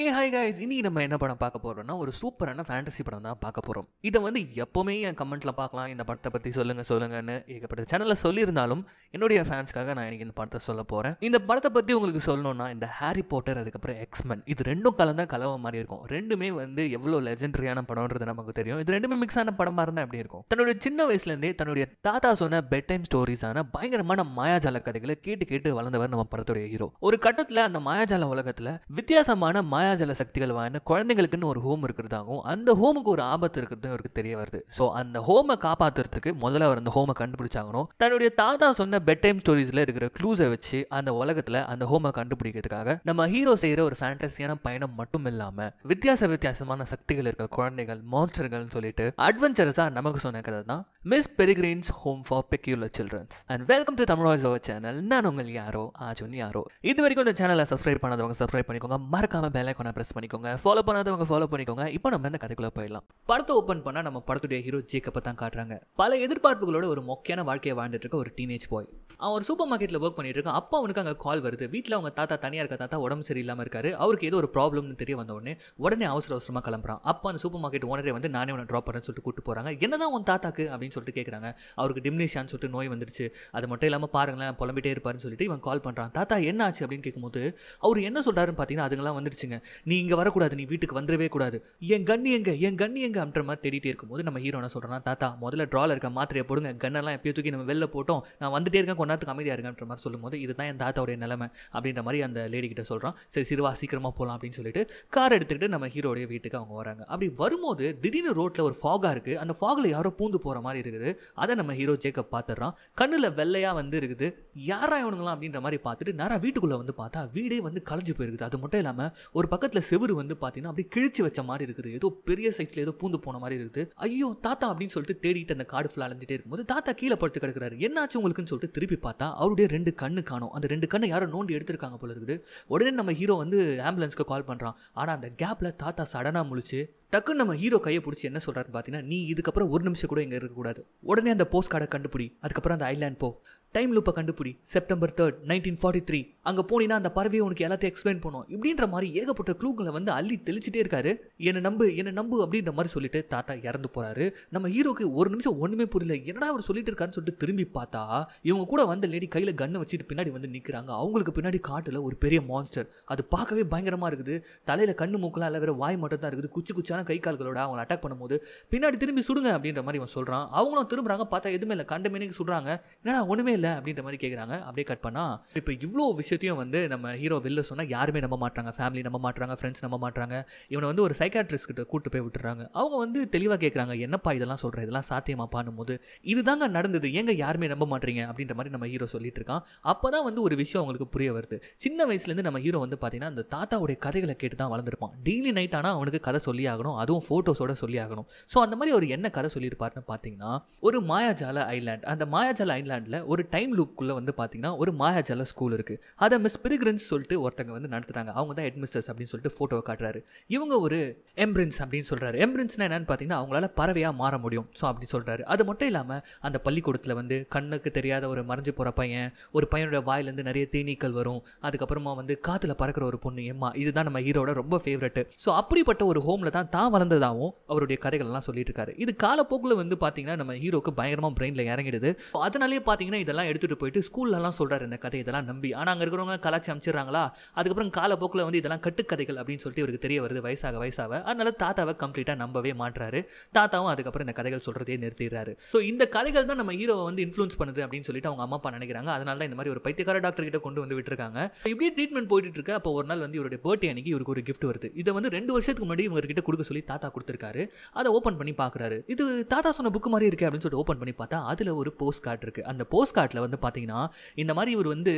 ஏ hi guys இனி நம்ம என்ன படம் பார்க்க போகிறோம்னா ஒரு சூப்பரான ஃபேண்டசி படம் தான் பார்க்க போகிறோம் இதை வந்து எப்போவுமே என் கமெண்ட்டில் பார்க்கலாம் இந்த படத்தை பற்றி சொல்லுங்கள் சொல்லுங்கன்னு ஏகப்பட்ட சேனலில் சொல்லியிருந்தாலும் என்னுடைய ஃபேன்ஸ்க்காக நான் எனக்கு இந்த படத்தை சொல்ல போகிறேன் இந்த படத்தை பற்றி உங்களுக்கு சொல்லணும்னா இந்த ஹாரி போட்டர் அதுக்கப்புறம் எக்ஸ்மென் இது ரெண்டும் கலந்த கலவை மாதிரி இருக்கும் ரெண்டுமே வந்து எவ்வளோ லெஜெண்டரியான படம்ன்றது நமக்கு தெரியும் இது ரெண்டுமே மிக்ஸ் ஆன படமாக இருந்தால் எப்படி இருக்கும் தன்னுடைய சின்ன வயசுலேருந்தே தன்னுடைய தாத்தா சொன்ன பெட் டைம் ஸ்டோரிஸான பயங்கரமான மாயாஜால கதைகளை கேட்டு கேட்டு வளர்ந்தவர் நம்ம படத்துடைய ஹீரோ ஒரு கட்டத்தில் அந்த மாயாஜால உலகத்தில் வித்தியாசமான மாய மாயாஜல சக்திகள் வாய்ந்த குழந்தைங்களுக்குன்னு ஒரு ஹோம் இருக்கிறதாகவும் அந்த ஹோமுக்கு ஒரு ஆபத்து இருக்கிறது அவருக்கு தெரிய வருது ஸோ அந்த ஹோமை காப்பாற்றுறதுக்கு முதல்ல அவர் அந்த ஹோமை கண்டுபிடிச்சாங்கன்னு தன்னுடைய தாத்தா சொன்ன பெட் டைம் ஸ்டோரிஸில் இருக்கிற க்ளூஸை வச்சு அந்த உலகத்தில் அந்த ஹோமை கண்டுபிடிக்கிறதுக்காக நம்ம ஹீரோ செய்கிற ஒரு ஃபேண்டஸியான பயணம் மட்டும் இல்லாமல் வித்தியாச வித்தியாசமான சக்திகள் இருக்கிற குழந்தைகள் மான்ஸ்டர்கள்னு சொல்லிட்டு அட்வென்ச்சரஸாக நமக்கு சொன்ன கதை தான் Miss Peregrine's home for peculiar children's and welcome to Tamil voice channel நான் உங்கள் யாரோ ஆஜோன் யாரோ இது வரைக்கும் இந்த சேனலை சப்ஸ்கிரைப் பண்ணாதவங்க சப்ஸ்கிரைப் பண்ணிக்கோங்க மறக்காம பெல் ஐக்கான ப்ரெஸ் பண்ணிக்கோங்க ஃபாலோ பண்ணாதவங்க ஃபாலோ பண்ணிக்கோங்க இப்போ நம்ம இந்த கதைக்குள்ளே போயிடலாம் படத்தை ஓப்பன் பண்ணால் நம்ம படத்துடைய ஹீரோ ஜேக்கப்பை தான் காட்டுறாங்க பல எதிர்பார்ப்புகளோட ஒரு முக்கியமான வாழ்க்கையை வாழ்ந்துட்டு இருக்க ஒரு டீனேஜ் பாய் அவன் ஒரு சூப்பர் மார்க்கெட்டில் ஒர்க் பண்ணிட்டு இருக்கான் அப்போ அவனுக்கு அங்கே கால் வருது வீட்டில் அவங்க தாத்தா தனியாக இருக்க தாத்தா உடம்பு சரியில்லாமல் இருக்காரு அவருக்கு ஏதோ ஒரு ப்ராப்ளம்னு தெரிய வந்த உடனே உடனே அவசர அவசரமாக கிளம்புறான் அப்போ அந்த சூப்பர் மார்க்கெட் ஓனரே வந்து நானே உன்னை ட்ராப் பண்ணுறேன்னு சொல்லிட்டு கூட்டு போகிறாங்க என்னதான் உன் தாத்தாக்கு அப்படின்னு சொல்லிட்டு கேட்குறாங்க அவருக்கு டிம்னிஷான்னு சொல்லிட்டு நோய் வந்துருச்சு அது மட்டும் இல்லாமல் பாருங்களேன் புலம்பிட்டே இருப்பாருன்னு சொல்லிட்டு இவன் கால் பண்ணுறான் தாத்தா என்ன ஆச்சு அப்படின்னு கேட்கும்போது அவர் என்ன சொல்கிறாருன்னு பார்த்தீங்கன்னா அதுங்களாம் வந்துருச்சுங்க நீ இங்கே வரக்கூடாது நீ வீட்டுக்கு வந்துடவே கூடாது என் கண்ணி எங்க என் கண்ணி எங்க அப்படின்ற மாதிரி தேடிட்டே இருக்கும்போது நம்ம ஹீரோ என்ன தாத்தா முதல்ல ட்ரால் இருக்க மாத்திரையை போடுங்க கண்ணெல்லாம் எப்பயோ தூக்கி நம்ம வெளில போட்டோம் நான் வந்துட்டே இருக்கேன் கொண்டாத்துக்கு அமைதியாக இருக்கேன்ற மாதிரி சொல்லும்போது இதுதான் என் தாத்தாவுடைய நிலைமை அப்படின்ற மாதிரி அந்த லேடி கிட்ட சொல்கிறான் சரி சிறுவா சீக்கிரமாக போகலாம் அப்படின்னு சொல்லிட்டு கார் எடுத்துக்கிட்டு நம்ம ஹீரோடைய வீட்டுக்கு அவங்க வராங்க அப்படி வரும்போது திடீர்னு ரோட்டில் ஒரு ஃபாகாக இருக்குது அந்த ஃபாகில் யாரோ பூந்து போகிற மாதிரி இருக்குது அதை நம்ம ஹீரோ ஜேக்கப் பார்த்துடுறான் கண்ணில் வெள்ளையாக வந்து இருக்குது யாராக இவனுங்களாம் அப்படின்ற மாதிரி பார்த்துட்டு நேராக வீட்டுக்குள்ளே வந்து பார்த்தா வீடே வந்து கலைஞ்சு போயிருக்குது அது மட்டும் இல்லாமல் ஒரு பக்கத்தில் செவரு வந்து பார்த்தீங்கன்னா அப்படியே கிழிச்சு வச்ச மாதிரி இருக்குது ஏதோ பெரிய சைஸில் ஏதோ பூந்து போன மாதிரி இருக்குது ஐயோ தாத்தா அப்படின்னு சொல்லிட்டு தேடிட்டு அந்த காடு ஃபுல்லாக அலைஞ்சிட்டே இருக்கும்போது தாத்தா கீழே படுத்து கிடக்கிறாரு என்னாச்சு உங்களுக்குன்னு சொல்லிட்டு திருப்பி பார்த்தா அவருடைய ரெண்டு கண்ணு காணும் அந்த ரெண்டு கண்ணை யாரும் நோண்டி எடுத்திருக்காங்க போல இருக்குது உடனே நம்ம ஹீரோ வந்து ஆம்புலன்ஸ்க்கு கால் பண்ணுறான் ஆனால் அந்த கேப்பில் தாத்தா சடனாக முழிச்சு டக்குன்னு நம்ம ஹீரோ கையை பிடிச்சி என்ன சொல்கிறாரு பார்த்தீங்கன்னா நீ இதுக்கப்புறம் ஒரு நிமிஷம் கூட இங்கே இருக்கக்கூடாது உடனே அந்த போஸ்ட் கார்டை கண்டுபிடி அதுக்கப்புறம் அந்த ஐலாண்ட் போ டைம் லூப்பை கண்டுபிடி September third nineteen forty three அங்கே போனீங்கன்னா அந்த பறவையை உனக்கு எல்லாத்தையும் எக்ஸ்பிளைன் பண்ணுவோம் இப்படின்ற மாதிரி ஏகப்பட்ட க்ளூக்களை வந்து அள்ளி தெளிச்சிட்டே இருக்காரு என்னை நம்பு என்னை நம்பு அப்படின்ற மாதிரி சொல்லிட்டு தாத்தா இறந்து போறாரு நம்ம ஹீரோக்கு ஒரு நிமிஷம் ஒன்றுமே புரியல என்னடா அவர் சொல்லிட்டு இருக்காருன்னு சொல்லிட்டு திரும்பி பார்த்தா இவங்க கூட வந்த லேடி கையில் கண்ணை வச்சுட்டு பின்னாடி வந்து நிற்கிறாங்க அவங்களுக்கு பின்னாடி காட்டில் ஒரு பெரிய மான்ஸ்டர் அது பார்க்கவே பயங்கரமாக இருக்குது தலையில் கண்ணு மூக்கெல்லாம் இல்லை வேற வாய் மட்டும் தான் இருக்குது குச்சி குச்சியான கை கால்களோட அவங்களை அட்டாக் பண்ணும்போது பின்னாடி திரும்பி சுடுங்க அப்படின்ற மாதிரி அவன் சொல்கிறான் அவங்களும் திரும்புறாங்க பார்த்தா எதுவுமே இல்லை கண்டமேனிக்கு சுடுறாங்க என்னடா ஒன்றுமே இல்லை இல்லை அப்படின்ற மாதிரி கேட்குறாங்க அப்படியே கட் பண்ணால் இப்போ இவ்வளோ விஷயத்தையும் வந்து நம்ம ஹீரோ வெளில சொன்னால் யாருமே நம்ப மாட்டாங்க ஃபேமிலி நம்ப மாட்டாங்க ஃப்ரெண்ட்ஸ் நம்ப மாட்டாங்க இவனை வந்து ஒரு சைக்காட்ரிஸ்ட் கிட்ட கூட்டு போய் விட்டுறாங்க அவங்க வந்து தெளிவாக கேட்குறாங்க என்னப்பா இதெல்லாம் சொல்கிற இதெல்லாம் சாத்தியமாப்பான்னும் போது இதுதாங்க நடந்தது எங்க யாருமே நம்ப மாட்டீங்க அப்படின்ற மாதிரி நம்ம ஹீரோ சொல்லிட்டு இருக்கான் அப்போ தான் வந்து ஒரு விஷயம் அவங்களுக்கு புரிய வருது சின்ன வயசுலேருந்து நம்ம ஹீரோ வந்து பார்த்தீங்கன்னா அந்த தாத்தாவுடைய கதைகளை கேட்டு தான் வளர்ந்துருப்பான் டெய்லி நைட் ஆனால் அவனுக்கு கதை சொல்லி ஆகணும் அதுவும் ஃபோட்டோஸோட சொல்லி ஆகணும் ஸோ அந்த மாதிரி ஒரு என்ன கதை சொல்லியிருப்பாருன்னு பார்த்தீங்கன்னா ஒரு மாயாஜால ஐலாண்ட் அந்த மாயாஜால ஐலாண்டில் ஒரு டைம் லூப்புக்குள்ளே வந்து பார்த்தீங்கன்னா ஒரு மாயாஜால ஸ்கூல் இருக்குது அதை மிஸ் பிரிகிரன்ஸ் சொல்லிட்டு ஒருத்தங்க வந்து நடத்துகிறாங்க அவங்க தான் ஹெட்மிஸ்டர்ஸ் அப்படின்னு சொல்லிட்டு ஃபோட்டோவை காட்டுறாரு இவங்க ஒரு எம்பிரின்ஸ் அப்படின்னு சொல்கிறாரு எம்ப்ரின்ஸ்னா என்னென்னு பார்த்தீங்கன்னா அவங்களால பறவையாக மாற முடியும் ஸோ அப்படி சொல்கிறாரு அது மட்டும் இல்லாமல் அந்த பள்ளிக்கூடத்தில் வந்து கண்ணுக்கு தெரியாத ஒரு மறைஞ்சு போகிற பையன் ஒரு பையனோட வாயிலேருந்து நிறைய தேனீக்கள் வரும் அதுக்கப்புறமா வந்து காற்றுல பறக்கிற ஒரு பொண்ணு எம்மா இதுதான் நம்ம ஹீரோட ரொம்ப ஃபேவரெட்டு ஸோ அப்படிப்பட்ட ஒரு ஹோமில் தான் தான் வளர்ந்ததாகவும் அவருடைய கதைகள்லாம் சொல்லிட்டு இருக்காரு இது காலப்போக்கில் வந்து பார்த்தீங்கன்னா நம்ம ஹீரோக்கு பயங்கரமாக பிரெயினில் இறங்கிடுது அதனாலே பார்த்தீங்கன்னா இதெல்லாம் இதெல்லாம் எடுத்துட்டு போயிட்டு ஸ்கூல்லலாம் சொல்கிறார் இந்த கதை இதெல்லாம் நம்பி ஆனால் அங்கே இருக்கிறவங்க கலாச்சி அமைச்சிடுறாங்களா அதுக்கப்புறம் காலப்போக்கில் வந்து இதெல்லாம் கட்டுக்கதைகள் அப்படின்னு சொல்லிட்டு இவருக்கு தெரிய வருது வயசாக வயசாக அதனால தாத்தாவை கம்ப்ளீட்டாக நம்பவே மாட்டுறாரு தாத்தாவும் அதுக்கப்புறம் இந்த கதைகள் சொல்கிறதே நிறுத்திடுறாரு ஸோ இந்த கதைகள் தான் நம்ம ஹீரோவை வந்து இன்ஃப்ளூன்ஸ் பண்ணுது அப்படின்னு சொல்லிட்டு அவங்க அம்மா அப்பா நினைக்கிறாங்க அதனால தான் இந்த மாதிரி ஒரு பைத்தியக்கார டாக்டர் கிட்ட கொண்டு வந்து விட்டுருக்காங்க இப்படியே ட்ரீட்மெண்ட் போயிட்டு இருக்கு அப்போ ஒரு நாள் வந்து இவருடைய பர்த்டே அன்னைக்கு இவருக்கு ஒரு கிஃப்ட் வருது இதை வந்து ரெண்டு வருஷத்துக்கு முன்னாடி இவர்கிட்ட கொடுக்க சொல்லி தாத்தா கொடுத்துருக்காரு அதை ஓப்பன் பண்ணி பார்க்குறாரு இது தாத்தா சொன்ன புக் மாதிரி இருக்கு அப்படின்னு சொல்லிட்டு ஓப்பன் பண்ணி பார்த்தா அதில் ஒரு போஸ்ட் கார்டு இருக்கு அந்த போஸ்ட் கார்டு குஜராத்தில் வந்து பார்த்தீங்கன்னா இந்த மாதிரி இவர் வந்து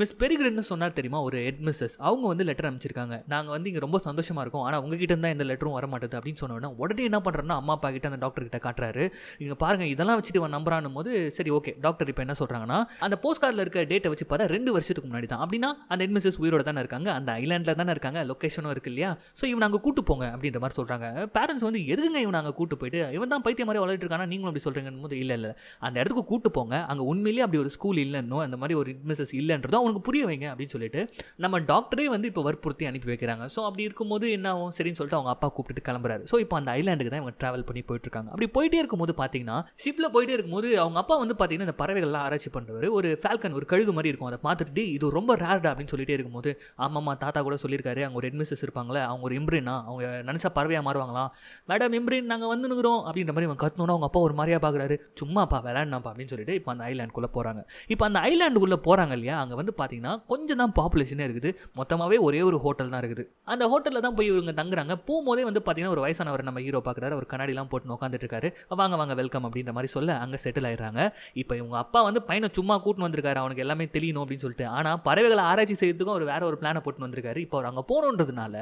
மிஸ் பெரிகிரின்னு சொன்னார் தெரியுமா ஒரு ஹெட் மிஸ்ஸஸ் அவங்க வந்து லெட்டர் அனுப்பிச்சிருக்காங்க நாங்கள் வந்து இங்கே ரொம்ப சந்தோஷமாக இருக்கோம் ஆனால் உங்ககிட்ட இருந்தால் எந்த லெட்டரும் வர மாட்டேது அப்படின்னு சொன்னோன்னா உடனே என்ன பண்ணுறேன்னா அம்மா அப்பா கிட்ட அந்த டாக்டர் கிட்ட காட்டுறாரு இங்கே பாருங்கள் இதெல்லாம் வச்சுட்டு இவன் நம்புறான்னு போது சரி ஓகே டாக்டர் இப்போ என்ன சொல்கிறாங்கன்னா அந்த போஸ்ட் கார்டில் இருக்க டேட்டை வச்சு பார்த்தா ரெண்டு வருஷத்துக்கு முன்னாடி தான் அப்படின்னா அந்த ஹெட் மிஸ்ஸஸ் உயிரோட தானே இருக்காங்க அந்த ஐலாண்டில் தானே இருக்காங்க லொக்கேஷனும் இருக்கு இல்லையா ஸோ இவன் அங்கே கூட்டு போங்க அப்படின்ற மாதிரி சொல்கிறாங்க பேரண்ட்ஸ் வந்து எதுங்க இவன் அங்கே கூட்டு போயிட்டு இவன் தான் பைத்திய மாதிரி வளர்ட்டு நீங்களும் அப்படி சொல்கிறீங்கன்னு போது இல்லை இல்லை அந்த இடத்துக்கு கூட்டு போங்க அங்கே உண்மையிலேயே அப்படி ஒரு ஸ்கூல் இல்லைன்னோ அந்த மாதிரி ஒரு மிஸ்ஸஸ் இல்லைன்றதும் நான் உனக்கு புரிய வைங்க அப்படின்னு சொல்லிட்டு நம்ம டாக்டரே வந்து இப்போ வற்புறுத்தி அனுப்பி வைக்கிறாங்க ஸோ அப்படி இருக்கும்போது என்ன ஆகும் சரின்னு சொல்லிட்டு அவங்க அப்பா கூப்பிட்டு கிளம்புறாரு ஸோ இப்போ அந்த ஐலாண்டுக்கு தான் இவங்க ட்ராவல் பண்ணி போயிட்டு இருக்காங்க அப்படி போயிட்டே இருக்கும்போது பார்த்தீங்கன்னா ஷிப்பில் போயிட்டே இருக்கும்போது அவங்க அப்பா வந்து பார்த்தீங்கன்னா இந்த பறவைகள்லாம் ஆராய்ச்சி பண்ணுறவர் ஒரு ஃபால்கன் ஒரு கழுகு மாதிரி இருக்கும் அதை பார்த்துட்டு இது ரொம்ப ரேர்டா அப்படின்னு சொல்லிட்டே இருக்கும்போது ஆமாம்மா தாத்தா கூட சொல்லியிருக்காரு அவங்க ஒரு மிஸ்ஸஸ் இருப்பாங்களே அவங்க ஒரு இம்ரினா அவங்க நினச்சா பறவையாக மாறுவாங்களாம் மேடம் இம்ப்ரின் நாங்கள் வந்துனுக்குறோம் அப்படின்ற மாதிரி அவங்க கத்தணுன்னா அவங்க அப்பா ஒரு மாதிரியாக பார்க்குறாரு சும்மாப்பா விளையாடினாப்பா அப்படின்னு சொல்லிட்டு இப்போ அந்த ஐலாண்டுக்குள்ளே போகிறாங்க இப்போ அந்த ஐலாண்டுக்குள்ளே போகிறாங்க இல்லையா அங்கே வந்து வந்து பார்த்தீங்கன்னா கொஞ்சம் தான் பாப்புலேஷனே இருக்குது மொத்தமாகவே ஒரே ஒரு ஹோட்டல் தான் இருக்குது அந்த ஹோட்டலில் தான் போய் இவங்க தங்குறாங்க போகும்போதே வந்து பார்த்தீங்கன்னா ஒரு வயசானவர் நம்ம ஹீரோ பார்க்குறாரு ஒரு கண்ணாடிலாம் போட்டு உட்காந்துட்டு இருக்காரு வாங்க வாங்க வெல்கம் அப்படின்ற மாதிரி சொல்ல அங்கே செட்டில் ஆயிடுறாங்க இப்போ இவங்க அப்பா வந்து பையனை சும்மா கூட்டு வந்திருக்காரு அவனுக்கு எல்லாமே தெரியணும் அப்படின்னு சொல்லிட்டு ஆனால் பறவைகளை ஆராய்ச்சி செய்யறதுக்கும் அவர் வேற ஒரு பிளானை போட்டு வந்திருக்காரு இப்போ அவர் அங்கே போகணுன்றதுனால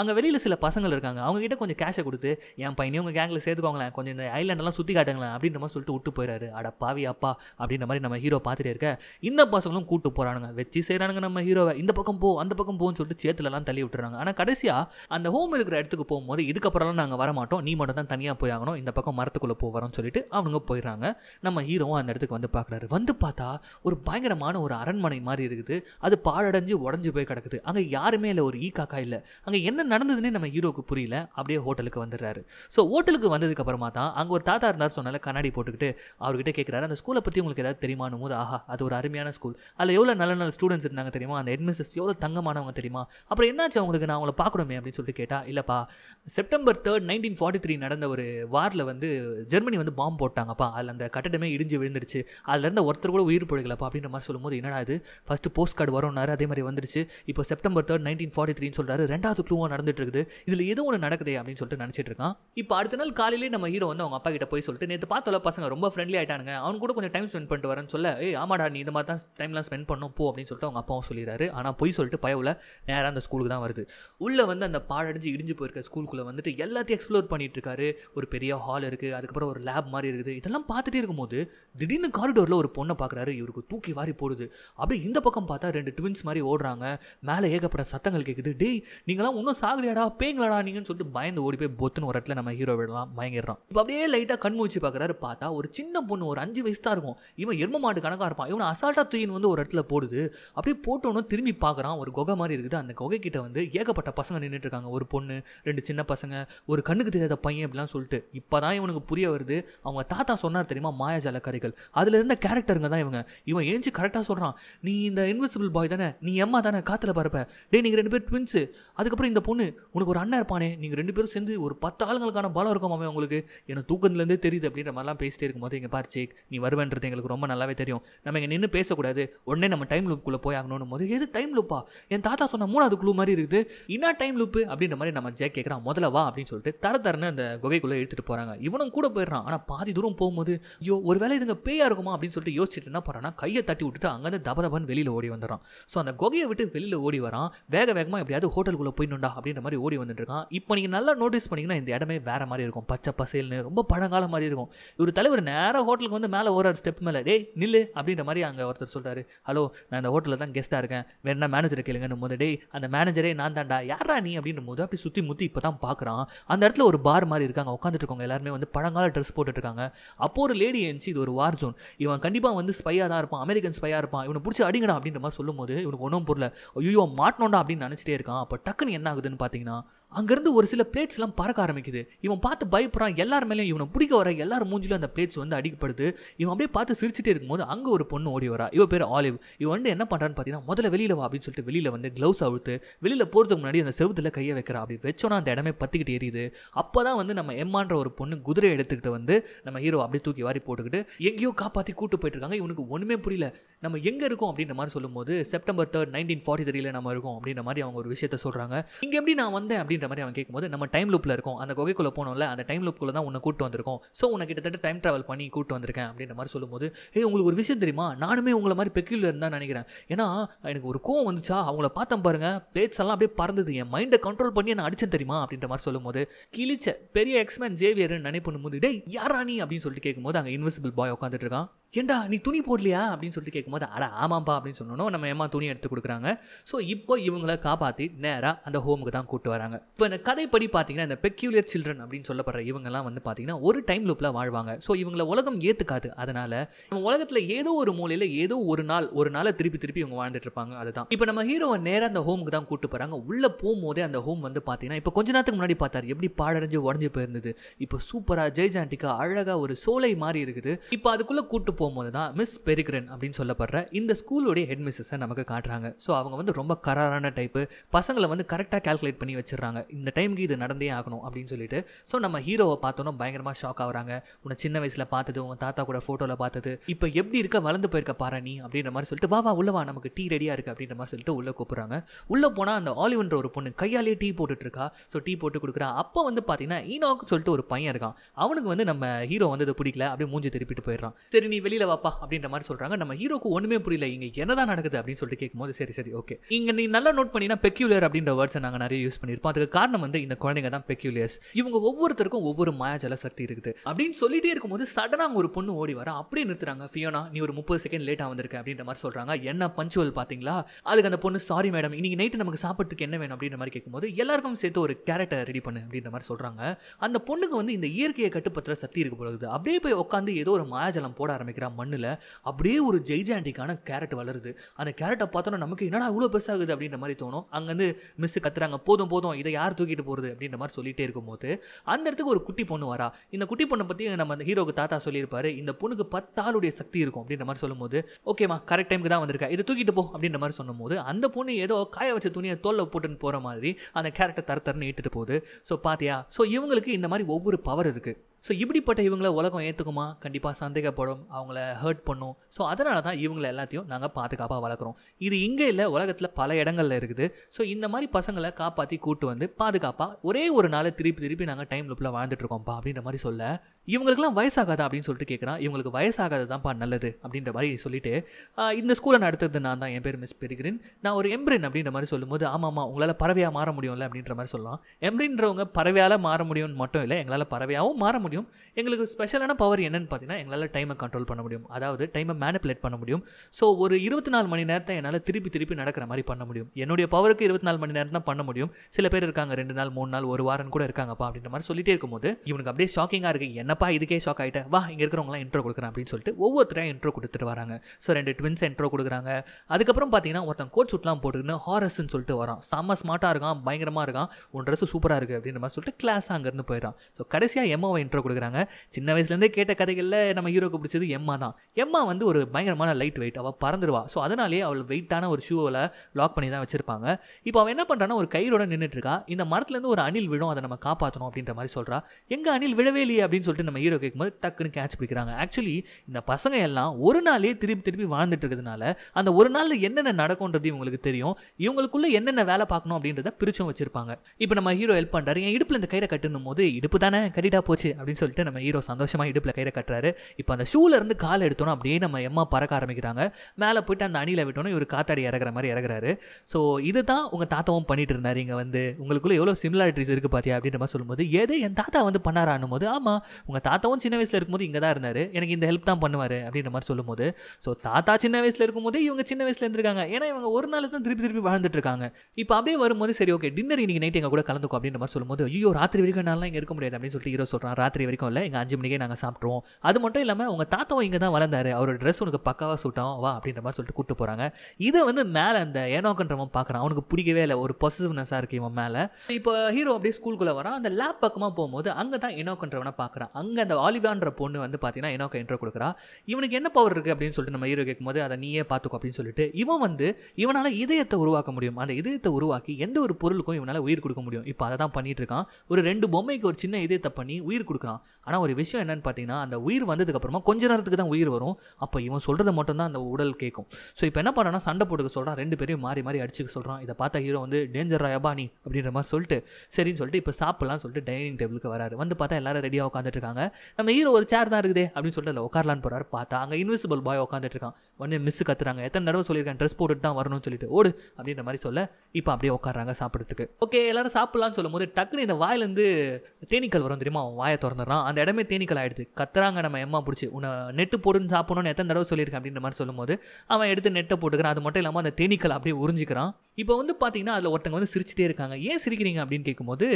அங்கே வெளியில் சில பசங்கள் இருக்காங்க அவங்க கிட்ட கொஞ்சம் கேஷை கொடுத்து என் பையனையும் உங்கள் கேங்கில் சேர்த்துக்கோங்களேன் கொஞ்சம் இந்த ஐலாண்டெல்லாம் சுற்றி காட்டுங்களேன் அப்படின்ற மாதிரி சொல்லிட்டு விட்டு போயிடாரு அட பாவி அப்பா அப்படின்ற மாதிரி நம்ம ஹீரோ பார்த்துட்டே இருக்க இந்த பசங்களும் கூட்டு போகிறானுங்க வச்சு செய்கிறானுங்க நம்ம ஹீரோவை இந்த பக்கம் போ அந்த பக்கம் போன்னு சொல்லிட்டு சேத்துலலாம் தள்ளி விட்டுறாங்க ஆனால் கடைசியாக அந்த ஹோம் இருக்கிற இடத்துக்கு போகும்போது இதுக்கப்புறம்லாம் நாங்கள் வர மாட்டோம் நீ மட்டும் தான் தனியாக போய் ஆகணும் இந்த பக்கம் மரத்துக்குள்ளே போகிறோம்னு சொல்லிட்டு அவனுங்க போயிடுறாங்க நம்ம ஹீரோவும் அந்த இடத்துக்கு வந்து பார்க்குறாரு வந்து பார்த்தா ஒரு பயங்கரமான ஒரு அரண்மனை மாதிரி இருக்குது அது பாழடைஞ்சு உடஞ்சி போய் கிடக்குது அங்கே யாருமே இல்லை ஒரு ஈ காக்கா இல்லை அங்கே என்ன நடந்ததுன்னே நம்ம ஹீரோக்கு புரியல அப்படியே ஹோட்டலுக்கு வந்துடுறாரு ஸோ ஹோட்டலுக்கு வந்ததுக்கப்புறமா தான் அங்கே ஒரு தாத்தா இருந்தார் சொன்னால கண்ணாடி போட்டுக்கிட்டு அவர்கிட்ட கேட்குறாரு அந்த ஸ்கூலை பற்றி உங்களுக்கு ஏதாவது தெரியுமானும் போது ஆஹா அது ஒரு அருமையான ஸ்கூல் அதில் எவ்வளோ நல்ல நல்ல ஸ்டூடெண்ட்ஸ் இருந்தாங்க தெரியுமா அந்த ஹெட்மிஸ்டர்ஸ் எவ்வளோ தங்கமானவங்க தெரியுமா அப்புறம் என்னாச்சு அவங்களுக்கு நான் அவங்கள பார்க்கணுமே அப்படின்னு சொல்லிட்டு கேட்டால் இல்லைப்பா September third nineteen forty three நடந்த ஒரு வாரில் வந்து ஜெர்மனி வந்து பாம்பு போட்டாங்கப்பா அதில் அந்த கட்டடமே இடிஞ்சு விழுந்துருச்சு அதில் இருந்த ஒருத்தர் கூட உயிர் பிழைகளப்பா அப்படின்ற மாதிரி சொல்லும்போது என்னடா இது ஃபஸ்ட்டு போஸ்ட் கார்டு வரோன்னாரு அதே மாதிரி வந்துருச்சு இப்போ செப்டம்பர் தேர்ட் நைன்டீன் ஃபார்ட்டி த்ரீன்னு சொல்கிறாரு ரெண்டாவது க்ளூவாக நடந்துட்டு இருக்குது இதில் எதுவும் ஒன்று நடக்குது அப்படின்னு சொல்லிட்டு நினச்சிட்டு இருக்கான் இப்போ அடுத்த நாள் காலையிலே நம்ம ஹீரோ வந்து அவங்க அப்பா கிட்ட போய் சொல்லிட்டு நேற்று பார்த்தோம்ல பசங்க ரொம்ப ஃப்ரெண்ட்லி ஆகிட்டானுங்க அவன் கூட கொஞ்சம் டைம் ஸ்பெண்ட் பண்ணிட்டு வரேன்னு சொல்ல ஏ ஆமாடா நீ இந்த மாதிரி தான் டைம்லாம் ஸ்பெண்ட் பண்ணும் போ அப்படின்னு சொல்லிட்டு அவங்க அப்பாவும் சொல்லிடுறாரு ஆனால் பொய் சொல்லிட்டு பயவில் நேராக அந்த ஸ்கூலுக்கு தான் வருது உள்ளே வந்து அந்த பாடடைஞ்சு இடிஞ்சு போயிருக்க ஸ்கூலுக்குள்ளே வந்துட்டு எல்லாத்தையும் எக்ஸ்ப்ளோர் பண்ணிட்டு இருக்காரு ஒரு பெரிய ஹால் இருக்குது அதுக்கப்புறம் ஒரு லேப் மாதிரி இருக்குது இதெல்லாம் பார்த்துட்டே இருக்கும்போது திடீர்னு காரிடோரில் ஒரு பொண்ணை பார்க்குறாரு இவருக்கு தூக்கி வாரி போடுது அப்படியே இந்த பக்கம் பார்த்தா ரெண்டு ட்வின்ஸ் மாதிரி ஓடுறாங்க மேலே ஏகப்பட்ட சத்தங்கள் கேட்குது டெய் நீங்களாம் ஒன்றும் சாகலையாடா பேங்களாடா நீங்கன்னு சொல்லிட்டு பயந்து ஓடி போய் பொத்துன்னு ஒரு இடத்துல நம்ம ஹீரோ விடலாம் மயங்கிடுறான் இப்போ அப்படியே லைட்டாக கண் மூச்சு பார்க்குறாரு பார்த்தா ஒரு சின்ன பொண்ணு ஒரு அஞ்சு வயசு தான் இருக்கும் இவன் எரும மாட்டு கணக்காக இருப்பான் இவன் அசால்ட்டாக தூயின்னு வந்து ஒரு இடத்துல போடுது போகுது அப்படியே போட்டோன்னு திரும்பி பார்க்குறான் ஒரு குகை மாதிரி இருக்குது அந்த குகை கிட்ட வந்து ஏகப்பட்ட பசங்க நின்றுட்டு இருக்காங்க ஒரு பொண்ணு ரெண்டு சின்ன பசங்க ஒரு கண்ணுக்கு தெரியாத பையன் இப்படிலாம் சொல்லிட்டு இப்போ தான் இவனுக்கு புரிய வருது அவங்க தாத்தா சொன்னார் தெரியுமா மாயாஜால கதைகள் அதில் இருந்த கேரக்டருங்க தான் இவங்க இவன் ஏஞ்சி கரெக்டாக சொல்கிறான் நீ இந்த இன்விசிபிள் பாய் தானே நீ எம்மா தானே காத்தில் பரப்ப டே நீங்கள் ரெண்டு பேர் ட்வின்ஸு அதுக்கப்புறம் இந்த பொண்ணு உனக்கு ஒரு அண்ணன் இருப்பானே நீங்கள் ரெண்டு பேரும் சேர்ந்து ஒரு பத்து ஆளுங்களுக்கான பலம் இருக்கும் அவன் உங்களுக்கு எனக்கு தூக்கத்துலேருந்து தெரியுது அப்படின்ற மாதிரிலாம் பேசிட்டே இருக்கும்போது எங்கள் பார்த்து நீ வருவேன்றது எங்களுக்கு ரொம்ப நல்லாவே தெரியும் நம்ம இங்கே நின்று பேசக்கூடாது உடனே நம்ம டைம் டைம் லூப்புக்குள்ளே போய் ஆகணும்னு போது எது டைம் லூப்பா என் தாத்தா சொன்ன மூணாவது குழு மாதிரி இருக்குது என்ன டைம் லூப்பு அப்படின்ற மாதிரி நம்ம ஜெய் கேட்குறான் முதல்ல வா அப்படின்னு சொல்லிட்டு தர தரன்னு அந்த குகைக்குள்ளே எடுத்துகிட்டு போகிறாங்க இவனும் கூட போயிடுறான் ஆனால் பாதி தூரம் போகும்போது ஐயோ ஒரு வேலை இதுங்க பேயா இருக்குமா அப்படின்னு சொல்லிட்டு யோசிச்சுட்டு என்ன பண்ணுறான்னா கையை தட்டி விட்டுட்டு அங்கேருந்து தபதபன் வெளியில் ஓடி வந்துடுறான் ஸோ அந்த குகையை விட்டு வெளியில் ஓடி வரான் வேக வேகமாக எப்படியாவது ஹோட்டலுக்குள்ளே போயிடணுண்டா அப்படின்ற மாதிரி ஓடி வந்துட்டு இருக்கான் இப்போ நீங்கள் நல்லா நோட்டீஸ் பண்ணிங்கன்னா இந்த இடமே வேறு மாதிரி இருக்கும் பச்சை பசேல்னு ரொம்ப பழங்கால மாதிரி இருக்கும் இவர் தலைவர் நேராக ஹோட்டலுக்கு வந்து மேலே ஒரு ஸ்டெப் மேலே டே நில்லு அப்படின்ற மாதிரி அங்கே ஒருத்தர் சொல்கிறாரு ஹலோ நான் இந்த ஹோட்டலில் தான் கெஸ்ட்டாக இருக்கேன் என்ன மேனேஜரை கேளுங்கன்னு போது டே அந்த மேனேஜரே நான் தான்டா யாரா நீ அப்படின்னு போது அப்படி சுற்றி முற்றி இப்போ தான் பார்க்குறான் அந்த இடத்துல ஒரு பார் மாதிரி இருக்காங்க உட்காந்துட்டு இருக்கவங்க எல்லாருமே வந்து பழங்கால ட்ரெஸ் போட்டுட்ருக்காங்க அப்போ ஒரு லேடி இருந்துச்சு இது ஒரு வார் ஜோன் இவன் கண்டிப்பாக வந்து ஸ்பையாக தான் இருப்பான் அமெரிக்கன் ஸ்பையாக இருப்பான் இவனை பிடிச்சி அடிங்கடா அப்படின்ற மாதிரி சொல்லும்போது இவனுக்கு ஒன்றும் பொருள் ஐயோ மாட்டணும்டா அப்படின்னு நினச்சிட்டே இருக்கான் அப்போ டக்குன்னு என்ன ஆகுதுன்னு பார்த்தீங்கன்னா அங்கேருந்து ஒரு சில பிளேட்ஸ்லாம் பறக்க ஆரம்பிக்குது இவன் பார்த்து பயப்படுறான் எல்லார் மேலேயும் இவனை பிடிக்க வர எல்லார் மூஞ்சிலும் அந்த பிளேட்ஸ் வந்து அடிக்கப்படுது இவன் அப்படியே பார்த்து சிரிச்சுட்டே இருக்கும்போது அங்கே ஒரு பொண்ணு ஓடி வரா இவன் பேர் ஆலிவ் இவன் ஃப்ரெண்டு என்ன பண்ணுறான்னு பார்த்தீங்கன்னா முதல்ல வெளியில் வா அப்படின்னு சொல்லிட்டு வெளியில் வந்து க்ளவுஸ் அழுத்து வெளியில் போகிறதுக்கு முன்னாடி அந்த செவத்தில் கையை வைக்கிற அப்படி வச்சோன்னா அந்த இடமே பற்றிக்கிட்டு எரியுது அப்போ தான் வந்து நம்ம எம்மான்ற ஒரு பொண்ணு குதிரை எடுத்துக்கிட்டு வந்து நம்ம ஹீரோ அப்படி தூக்கி வாரி போட்டுக்கிட்டு எங்கேயோ காப்பாற்றி கூட்டு போயிட்டு இருக்காங்க இவனுக்கு ஒன்றுமே புரியல நம்ம எங்கே இருக்கோம் அப்படின்ற மாதிரி சொல்லும்போது செப்டம்பர் தேர்ட் நைன்டீன் ஃபார்ட்டி த்ரீல நம்ம இருக்கும் அப்படின்ற மாதிரி அவங்க ஒரு விஷயத்த சொல்கிறாங்க இங்கே எப்படி நான் வந்தேன் அப்படின்ற மாதிரி அவன் கேட்கும்போது நம்ம டைம் லூப்பில் இருக்கும் அந்த கொகைக்குள்ளே போனோம்ல அந்த டைம் லூப்புக்குள்ளே தான் உன்னை கூட்டு வந்திருக்கோம் ஸோ உனக்கு கிட்டத்தட்ட டைம் ட்ராவல் பண்ணி கூட்டு வந்திருக்கேன் அப்படின்ற மாதிரி சொல்லும்போது ஏ உங்களுக்கு ஒரு விஷயம் தெரியுமா நானுமே உங்களை மாதிரி பெக்கியூலர் தான் நினைக்கிறேன் நினைக்கிறேன் ஏன்னா எனக்கு ஒரு கோவம் வந்துச்சா அவங்கள பார்த்தேன் பாருங்க பேச்செல்லாம் அப்படியே பறந்தது என் மைண்டை கண்ட்ரோல் பண்ணி நான் அடிச்சேன் தெரியுமா அப்படின்ற மாதிரி சொல்லும்போது கிழிச்ச பெரிய எக்ஸ்மேன் ஜேவியர்னு நினைப்பு பண்ணும்போது டே யாரா நீ அப்படின்னு சொல்லிட்டு கேட்கும்போது அங்கே இன்விசிபிள் பாய் உட்காந்துட்டு இருக்கான் ஏண்டா நீ துணி போடலையா அப்படின்னு சொல்லிட்டு கேட்கும்போது அட ஆமாப்பா அப்படின்னு சொன்னோம் நம்ம ஏமா துணி எடுத்து கொடுக்குறாங்க ஸோ இப்போ இவங்களை காப்பாற்றி நேராக அந்த ஹோமுக்கு தான் கூப்பிட்டு வராங்க இப்போ இந்த கதைப்படி பார்த்தீங்கன்னா இந்த பெக்யூலியர் சில்ட்ரன் அப்படின்னு சொல்லப்படுற இவங்கெல்லாம் வந்து பார்த்தீங்கன்னா ஒரு டைம் லூப்பில் வாழ்வாங்க ஸோ இவங்களை உலகம் ஏற்றுக்காது அதனால் நம்ம உலகத்தில் ஏதோ ஒரு மூலையில் ஏதோ ஒரு நாள் ஒரு நாளை திருப்பி திருப்பி இவங்க வாழ்ந்துட்டு இருப்பாங்க அதுதான் இப்போ நம்ம ஹீரோவை நேராக அந்த ஹோமுக்கு தான் கூப்பிட்டு போகிறாங்க உள்ளே போகும்போதே அந்த ஹோம் வந்து பார்த்தீங்கன்னா இப்போ கொஞ்ச நேரத்துக்கு முன்னாடி பார்த்தாரு எப்படி பாடடைஞ்சு உடஞ்சு போயிருந்தது இப்போ சூப்பராக ஜெய்ஜாண்டிக்கா அழகாக ஒரு சோலை மாதிரி இருக்குது இப்போ அதுக்குள்ளே கூப்பிட்டு போகும்போது தான் மிஸ் பெரிக்ரன் அப்படின்னு சொல்லப்படுற இந்த ஸ்கூலோடைய ஹெட் மிஸ்ஸை நமக்கு காட்டுறாங்க ஸோ அவங்க வந்து ரொம்ப கரரான டைப்பு பசங்களை வந்து கரெக்டாக கேல்குலேட் பண்ணி வச்சிடுறாங்க இந்த டைமுக்கு இது நடந்தே ஆகணும் அப்படின்னு சொல்லிட்டு ஸோ நம்ம ஹீரோவை பார்த்தோன்னா பயங்கரமாக ஷாக் ஆகுறாங்க உன்னை சின்ன வயசில் பார்த்தது உங்கள் தாத்தா கூட ஃபோட்டோவில் பார்த்தது இப்போ எப்படி இருக்க வளர்ந்து போயிருக்க பாரு நீ அப்படின்ற மாதிரி சொல்லிட்டு வா வா உள்ளவா நமக்கு டீ ரெடியாக இருக்குது அப்படின்ற மாதிரி சொல்லிட்டு உள்ளே கூப்பிட்றாங்க உள்ளே போனால் அந்த ஆலிவன்ற ஒரு பொண்ணு கையாலே டீ போட்டுட்ருக்கா ஸோ டீ போட்டு கொடுக்குறா அப்போ வந்து பார்த்தீங்கன்னா ஈனோக்கு சொல்லிட்டு ஒரு பையன் இருக்கான் அவனுக்கு வந்து நம்ம ஹீரோ வந்து இதை பிடிக்கல அப்படியே மூஞ்சி திருப்பிட்டு போயிடுறான் சரி நீ வெளியில வாப்பா அப்படின்ற மாதிரி சொல்கிறாங்க நம்ம ஹீரோக்கு ஒன்றுமே புரியல இங்க என்னதான் நடக்குது அப்படின்னு சொல்லிட்டு கேட்கும்போது சரி சரி ஓகே இங்க நீ நல்லா நோட் பண்ணினா பெக்யூலர் அப்படின்ற வேர்ட்ஸ் நாங்கள் நிறைய யூஸ் பண்ணிருப்போம் அதுக்கு காரணம் வந்து இந்த குழந்தைங்க தான் பெக்யூலியர்ஸ் இவங்க ஒவ்வொருத்தருக்கும் ஒவ்வொரு மாயாஜல சக்தி இருக்குது அப்படின்னு சொல்லிட்டே இருக்கும்போது சடனாக ஒரு பொண்ணு ஓடி வர அப்படியே நிறுத்துறாங்க ஃபியோனா நீ ஒரு முப்பது செகண்ட் லேட்டாக வந்திருக்க அப்படின்ற மாதிரி சொல்கிறாங்க என்ன பஞ்சுவல் பார்த்தீங்களா அதுக்கு அந்த பொண்ணு சாரி மேடம் இன்னைக்கு நைட்டு நமக்கு சாப்பிட்றதுக்கு என்ன வேணும் அப்படின்ற மாதிரி கேட்கும்போது எல்லாருக்கும் சேர்த்து ஒரு கேரக்டர் ரெடி பண்ணு அப்படின்ற மாதிரி சொல்கிறாங்க அந்த பொண்ணுக்கு வந்து இந்த இயற்கையை கட்டுப்படுத்துற சக்தி இருக்க போகிறது அப்படியே போய் உட்காந்து ஏதோ ஒரு மாயாஜலம் போட ஆரம்பிக்கும் கிடைக்கிற மண்ணில் அப்படியே ஒரு ஜெய்ஜாண்டிக்கான கேரட் வளருது அந்த கேரட்டை பார்த்தோன்னா நமக்கு என்னடா இவ்வளோ பெருசாகுது அப்படின்ற மாதிரி தோணும் அங்கேருந்து மிஸ்ஸு கத்துறாங்க போதும் போதும் இதை யார் தூக்கிட்டு போகிறது அப்படின்ற மாதிரி சொல்லிகிட்டே இருக்கும்போது அந்த இடத்துக்கு ஒரு குட்டி பொண்ணு வரா இந்த குட்டி பொண்ணை பற்றி நம்ம அந்த ஹீரோக்கு தாத்தா சொல்லியிருப்பாரு இந்த பொண்ணுக்கு பத்தாளுடைய சக்தி இருக்கும் அப்படின்ற மாதிரி சொல்லும்போது ஓகேம்மா கரெக்ட் டைமுக்கு தான் வந்திருக்கா இதை தூக்கிட்டு போ அப்படின்ற மாதிரி சொல்லும்போது அந்த பொண்ணு ஏதோ காய வச்ச துணியை தோல்ல போட்டுன்னு போகிற மாதிரி அந்த கேரக்டர் தர தரன்னு இட்டுட்டு போகுது ஸோ பார்த்தியா ஸோ இவங்களுக்கு இந்த மாதிரி ஒவ்வொரு பவர் இருக்குது ஸோ இப்படிப்பட்ட இவங்கள உலகம் ஏற்றுக்குமா கண்டிப்பாக சந்தேகப்படும் அவங்கள ஹர்ட் பண்ணும் ஸோ அதனால தான் இவங்களை எல்லாத்தையும் நாங்கள் பாதுகாப்பாக வளர்க்குறோம் இது இங்கே இல்லை உலகத்தில் பல இடங்களில் இருக்குது ஸோ இந்த மாதிரி பசங்களை காப்பாற்றி கூட்டு வந்து பாதுகாப்பாக ஒரே ஒரு நாளை திருப்பி திருப்பி நாங்கள் டைம் லுப்பில் வாழ்ந்துட்டுருக்கோம்ப்பா அப்படின்ற மாதிரி சொல்ல இவங்களுக்குலாம் வயசாகாதா அப்படின்னு சொல்லிட்டு கேட்குறான் இவங்களுக்கு வயசாகாத தான்ப்பா நல்லது அப்படின்ற மாதிரி சொல்லிட்டு இந்த ஸ்கூலை நடத்துறது நான் தான் என் பேர் மிஸ் பெரிகிரின் நான் ஒரு எம்ப்ரின் அப்படின்ற மாதிரி சொல்லும்போது ஆமாம் ஆமாம் உங்களால் பறவையாக மாற முடியும்ல அப்படின்ற மாதிரி சொல்லலாம் எம்ரின்றவங்க பறவையால் மாற முடியும்னு மட்டும் இல்லை எங்களால் பறவையாகவும் மாற முடியும் எங்களுக்கு ஸ்பெஷலான பவர் என்னென்னு பார்த்தீங்கன்னா எங்களால் டைமை கண்ட்ரோல் பண்ண முடியும் அதாவது டைமை மேனிப்புலேட் பண்ண முடியும் ஸோ ஒரு இருபத்தி நாலு மணி நேரத்தை என்னால் திருப்பி திருப்பி நடக்கிற மாதிரி பண்ண முடியும் என்னுடைய பவருக்கு இருபத்தி நாலு மணி நேரம் தான் பண்ண முடியும் சில பேர் இருக்காங்க ரெண்டு நாள் மூணு நாள் ஒரு வாரம் கூட இருக்காங்கப்பா அப்படின்ற மாதிரி சொல்லிட்டே இருக்கும்போது இவனுக்கு அப்படியே ஷாக்கிங்காக இருக்குது என்ன அப்பா இதுக்கே ஷாக் ஆகிட்டேன் வா இங்கே இருக்கிறவங்களாம் இன்ட்ரோ கொடுக்குறேன் அப்படின்னு சொல்லிட்டு ஒவ்வொருத்தரையும் இன்ட்ரோ கொடுத்துட்டு வராங்க ஸோ ரெண்டு ட்வின்ஸ் இன்ட்ரோ கொடுக்குறாங்க அதுக்கப்புறம் பார்த்தீங்கன்னா ஒருத்தன் கோட் சூட்லாம் போட்டுக்கின்னு ஹாரஸ்ன்னு சொல்லிட்டு வரான் செம்ம ஸ்மார்ட்டாக இருக்கான் பயங்கரமாக இருக்கான் உன் ட்ரெஸ் சூப்பராக இருக்குது அப்படின்ற மாதிரி சொல்லிட்டு கிளாஸ் அங்கேருந்து போயிடறான் ஸோ கடைசியாக எம்மாவை இன்ட்ரோ கொடுக்குறாங்க சின்ன வயசுலேருந்தே கேட்ட கதைகளில் நம்ம ஹீரோக்கு பிடிச்சது எம்மா தான் எம்மா வந்து ஒரு பயங்கரமான லைட் வெயிட் அவள் பறந்துடுவா ஸோ அதனாலேயே அவள் வெயிட்டான ஒரு ஷூவில் லாக் பண்ணி தான் வச்சிருப்பாங்க இப்போ அவன் என்ன பண்ணுறான்னா ஒரு கயிறோட நின்றுட்டு இருக்கா இந்த மரத்துலேருந்து ஒரு அணில் விழும் அதை நம்ம காப்பாற்றணும் அப்படின்ற மாதிரி சொல்கிறா எங்கள் அணில் விழவே இல்லையே அப்படின்னு சொல்லிட்டு நம்ம ஹீரோ கேட்கும்போது டக்குன்னு கேட்ச் பிடிக்கிறாங்க ஆக்சுவலி இந்த பசங்க எல்லாம் ஒரு நாளே திருப்பி திருப்பி வாழ்ந்துட்டு இருக்கிறதுனால அந்த ஒரு நாளில் என்னென்ன நடக்கும்ன்றது இவங்களுக்கு தெரியும் இவங்களுக்குள்ள என்னென்ன வேலை பார்க்கணும் அப்படின்றத பிரிச்சும் வச்சிருப்பாங்க இப்போ நம்ம ஹீரோ ஹெல்ப் பண்ணுறாரு என் இடுப்பில் இந்த கயிறை கட்டணும் போது இடுப்பு தானே கட்டிட்டா போச்சு அப்படின்னு சொல்லிட்டு நம்ம ஹீரோ சந்தோஷமாக இடுப்பில் கயிறை கட்டுறாரு இப்போ அந்த இருந்து கால் எடுத்தோன்னா அப்படியே நம்ம எம்மா பறக்க ஆரம்பிக்கிறாங்க மேலே போயிட்டு அந்த அணியில் விட்டோம்னா இவர் காத்தாடி இறக்குற மாதிரி இறக்குறாரு ஸோ இதுதான் உங்கள் தாத்தாவும் பண்ணிட்டு இருந்தார் இங்கே வந்து உங்களுக்குள்ள எவ்வளோ சிமிலாரிட்டிஸ் இருக்குது பார்த்தியா அப்படின்ற மாதிரி சொல்லும்போது எதை என் தாத்தா வந்து பண்ணாரான்னும் போது ஆமாம் உங்கள் உங்கள் தாத்தாவும் சின்ன வயசில் இருக்கும்போது இங்கே தான் இருந்தார் எனக்கு இந்த ஹெல்ப் தான் பண்ணுவார் அப்படின்ற மாதிரி சொல்லும்போது ஸோ தாத்தா சின்ன வயசில் இருக்கும்போது இவங்க சின்ன வயசில் இருந்திருக்காங்க ஏன்னா இவங்க ஒரு நாள் தான் திருப்பி திருப்பி வாழ்ந்துட்டு இருக்காங்க இப்போ அப்படியே வரும்போது சரி ஓகே டின்னர் இன்றைக்கி நைட் எங்கள் கூட கலந்துக்கும் அப்படின்ற மாதிரி சொல்லும்போது ஐயோ ராத்திரி வரைக்கும் நாளெலாம் இங்கே இருக்க முடியாது அப்படின்னு சொல்லிட்டு ஹீரோ சொல்கிறான் ராத்திரி வரைக்கும் இல்லை எங்கள் அஞ்சு மணிக்கே நாங்கள் சாப்பிட்ருவோம் அது மட்டும் இல்லாமல் உங்கள் தாத்தாவும் இங்கே தான் வளர்ந்தார் அவரோட ட்ரெஸ் உனக்கு பக்காவாக சூட்டம் வா அப்படின்ற மாதிரி சொல்லிட்டு கூப்பிட்டு போகிறாங்க இதை வந்து மேலே அந்த ஏனோக்கன்றவன் பார்க்குறான் அவனுக்கு பிடிக்கவே இல்லை ஒரு பாசிட்டிவ்னஸாக இருக்கு இவன் மேலே இப்போ ஹீரோ அப்படியே ஸ்கூலுக்குள்ளே வரான் அந்த லேப் பக்கமாக போகும்போது அங்கே தான் ஏனோக்கன்றவனை பார்க்குறான் அங்கே அந்த ஆலிவான்ற பொண்ணு வந்து பார்த்தீங்கன்னா எனக்கு இன்ட்ரோ கொடுக்குறா இவனுக்கு என்ன பவர் இருக்குது அப்படின்னு சொல்லிட்டு நம்ம ஹீரோ கேட்கும்போது அதை நீயே பார்த்துக்கோ அப்படின்னு சொல்லிட்டு இவன் வந்து இவனால் இதயத்தை உருவாக்க முடியும் அந்த இதயத்தை உருவாக்கி எந்த ஒரு பொருளுக்கும் இவனால் உயிர் கொடுக்க முடியும் இப்போ அதை தான் பண்ணிட்டு இருக்கான் ஒரு ரெண்டு பொம்மைக்கு ஒரு சின்ன இதயத்தை பண்ணி உயிர் கொடுக்குறான் ஆனால் ஒரு விஷயம் என்னன்னு பார்த்தீங்கன்னா அந்த உயிர் வந்ததுக்கப்புறமா கொஞ்ச நேரத்துக்கு தான் உயிர் வரும் அப்போ இவன் சொல்கிறது மட்டும்தான் அந்த உடல் கேட்கும் ஸோ இப்போ என்ன பண்ணுறேன்னா சண்டை போட்டுக்க சொல்கிறான் ரெண்டு பேரையும் மாறி மாறி அடிச்சுக்க சொல்கிறான் இதை பார்த்தா ஹீரோ வந்து டேஞ்சர் ராயபா அப்படின்ற மாதிரி சொல்லிட்டு சரின்னு சொல்லிட்டு இப்போ சாப்பிட்லாம் சொல்லிட்டு டைனிங் டேபிளுக்கு வராரு வந்து பார்த்தா எல்லாரும் ரெடியாக உட்காந்துட்டு இருக்காங்க நம்ம ஹீரோ ஒரு சேர் தான் இருக்குது அப்படின்னு சொல்லிட்டு உட்காரலான்னு போறாரு பார்த்தா அங்கே இன்விசிபிள் பாய் உட்காந்துட்டு இருக்கான் உடனே மிஸ் கத்துறாங்க எத்தனை தடவை சொல்லியிருக்கேன் ட்ரெஸ் போட்டுட்டு தான் வரணும்னு சொல்லிட்டு ஓடு அப்படின்ற மாதிரி சொல்ல இப்போ அப்படியே உட்காடுறாங்க சாப்பிட்றதுக்கு ஓகே எல்லாரும் சாப்பிட்லாம்னு சொல்லும் போது டக்குனு இந்த வாயிலேருந்து தேனீக்கள் வரும் தெரியுமா அவன் வாயை திறந்துடுறான் அந்த இடமே தேனீக்கள் ஆயிடுது கத்துறாங்க நம்ம எம்மா பிடிச்சி உன்னை நெட்டு போட்டுன்னு சாப்பிடணும்னு எத்தனை தடவை சொல்லியிருக்கேன் அப்படின்ற மாதிரி சொல்லும்போது அவன் எடுத்து நெட்டை போட்டுக்கிறான் அது மட்டும் இல்லாமல் அந்த தேனீக்கள் அப்படியே உறிஞ்சிக்கிறான் இப்போ வந்து பார்த்தீங்கன்னா அதில் ஒருத்தங்க வந்து சிரிச்சிட்டே இருக்காங்க ஏன் சிரிக்கிறீங்க அப்படின்னு கேட்கும்போது